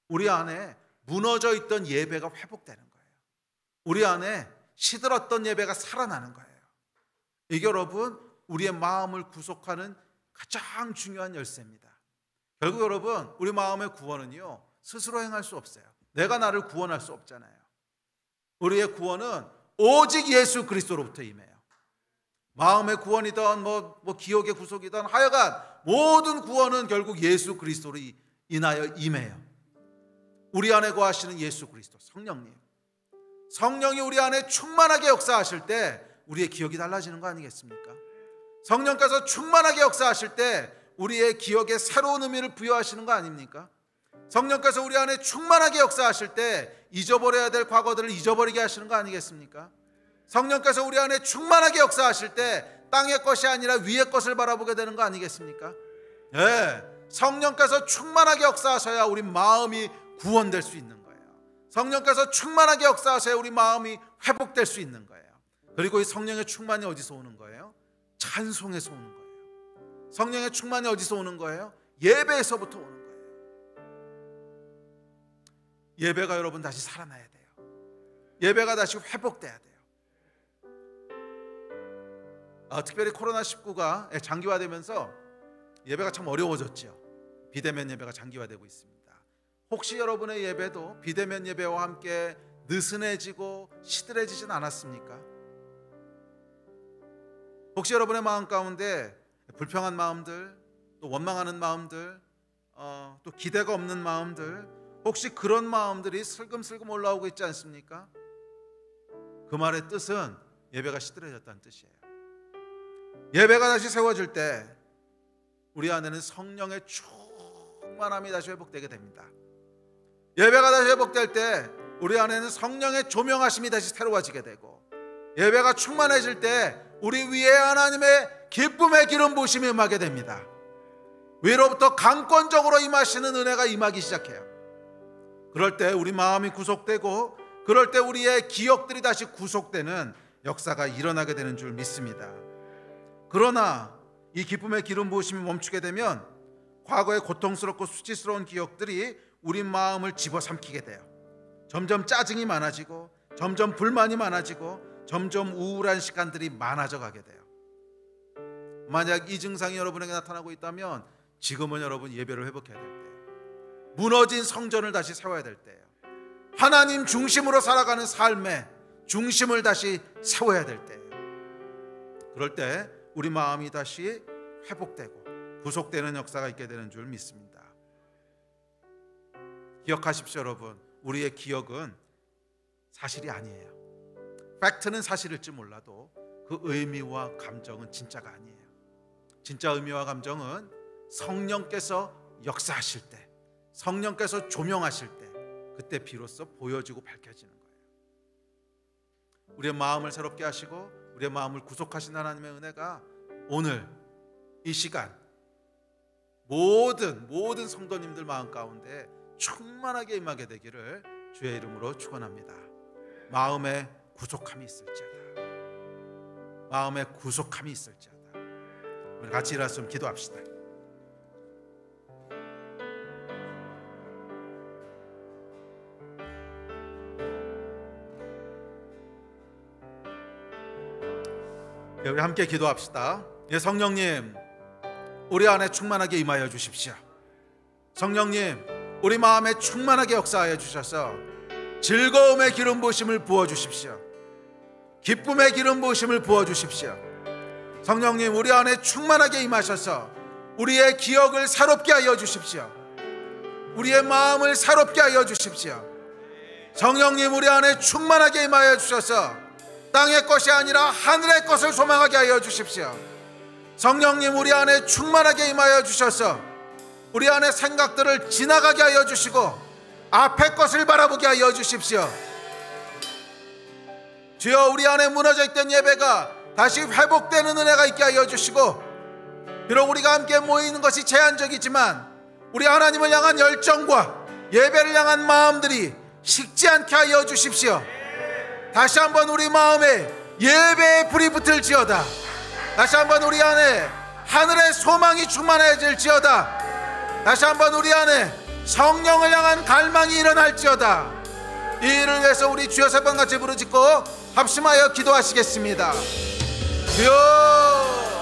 S1: 우리 안에 무너져 있던 예배가 회복되는 거예요. 우리 안에 시들었던 예배가 살아나는 거예요. 이게 여러분 우리의 마음을 구속하는 가장 중요한 열쇠입니다. 결국 여러분 우리 마음의 구원은요 스스로 행할 수 없어요. 내가 나를 구원할 수 없잖아요. 우리의 구원은 오직 예수 그리스도로부터 임해요. 마음의 구원이든 뭐, 뭐 기억의 구속이든 하여간 모든 구원은 결국 예수 그리스도로 인하여 임해요. 우리 안에 거하시는 예수 그리스도 성령님. 성령이 우리 안에 충만하게 역사하실 때 우리의 기억이 달라지는 거 아니겠습니까? 성령께서 충만하게 역사하실 때 우리의 기억에 새로운 의미를 부여하시는 거 아닙니까? 성령께서 우리 안에 충만하게 역사하실 때 잊어버려야 될 과거들을 잊어버리게 하시는 거 아니겠습니까? 성령께서 우리 안에 충만하게 역사하실 때 땅의 것이 아니라 위의 것을 바라보게 되는 거 아니겠습니까? 네. 성령께서 충만하게 역사하셔야 우리 마음이 구원될 수 있는 거예요. 성령께서 충만하게 역사하셔야 우리 마음이 회복될 수 있는 거예요. 그리고 이 성령의 충만이 어디서 오는 거예요? 찬송에서 오는 거예요. 성령의 충만이 어디서 오는 거예요? 예배에서부터 오는 거예요. 예배가 여러분 다시 살아나야 돼요. 예배가 다시 회복돼야 돼요. 어, 특별히 코로나19가 예, 장기화되면서 예배가 참 어려워졌지요. 비대면 예배가 장기화되고 있습니다. 혹시 여러분의 예배도 비대면 예배와 함께 느슨해지고 시들해지진 않았습니까? 혹시 여러분의 마음 가운데 불평한 마음들, 또 원망하는 마음들, 어, 또 기대가 없는 마음들, 혹시 그런 마음들이 슬금슬금 올라오고 있지 않습니까? 그 말의 뜻은 예배가 시들해졌다는 뜻이에요. 예배가 다시 세워질 때 우리 안에는 성령의 충만함이 다시 회복되게 됩니다. 예배가 다시 회복될 때 우리 안에는 성령의 조명하심이 다시 새로워지게 되고 예배가 충만해질 때 우리 위에 하나님의 기쁨의 기름 부심이 임하게 됩니다. 위로부터 강권적으로 임하시는 은혜가 임하기 시작해요. 그럴 때 우리 마음이 구속되고 그럴 때 우리의 기억들이 다시 구속되는 역사가 일어나게 되는 줄 믿습니다. 그러나 이 기쁨의 기름 부으심이 멈추게 되면 과거의 고통스럽고 수치스러운 기억들이 우리 마음을 집어삼키게 돼요. 점점 짜증이 많아지고 점점 불만이 많아지고 점점 우울한 시간들이 많아져 가게 돼요. 만약 이 증상이 여러분에게 나타나고 있다면 지금은 여러분 예배를 회복해야 될 때예요. 무너진 성전을 다시 세워야 될 때예요. 하나님 중심으로 살아가는 삶에 중심을 다시 세워야 될 때예요. 그럴 때 우리 마음이 다시 회복되고 구속되는 역사가 있게 되는 줄 믿습니다. 기억하십시오, 여러분. 우리의 기억은 사실이 아니에요. 팩트는 사실일지 몰라도 그 의미와 감정은 진짜가 아니에요. 진짜 의미와 감정은 성령께서 역사하실 때, 성령께서 조명하실 때, 그때 비로소 보여지고 밝혀지는 거예요. 우리의 마음을 새롭게 하시고 우리의 마음을 구속하신 하나님의 은혜가 오늘 이 시간 모든 모든 성도님들 마음 가운데 충만하게 임하게 되기를 주의 이름으로 축원합니다. 마음에 구속함이 있을지어다. 마음에 구속함이 있을지어다. 우리 같이 일어나서 기도합시다. 예, 우리 함께 기도합시다. 예, 성령님, 우리 안에 충만하게 임하여 주십시오. 성령님, 우리 마음에 충만하게 역사하여 주셔서 즐거움의 기름 부심을 부어 주십시오. 기쁨의 기름 부심을 부어 주십시오. 성령님, 우리 안에 충만하게 임하셔서 우리의 기억을 새롭게 하여 주십시오. 우리의 마음을 새롭게 하여 주십시오. 성령님, 우리 안에 충만하게 임하여 주셔서 땅의 것이 아니라 하늘의 것을 소망하게 하여 주십시오. 성령님 우리 안에 충만하게 임하여 주셔서 우리 안에 생각들을 지나가게 하여 주시고 앞의 것을 바라보게 하여 주십시오. 주여 우리 안에 무너져 있던 예배가 다시 회복되는 은혜가 있게 하여 주시고 비록 우리가 함께 모이는 것이 제한적이지만 우리 하나님을 향한 열정과 예배를 향한 마음들이 식지 않게 하여 주십시오. 다시 한번 우리 마음에 예배의 불이 붙을지어다. 다시 한번 우리 안에 하늘의 소망이 충만해질지어다. 다시 한번 우리 안에 성령을 향한 갈망이 일어날지어다. 이 일을 위해서 우리 주여 세 번 같이 부르짖고 합심하여 기도하시겠습니다. 주여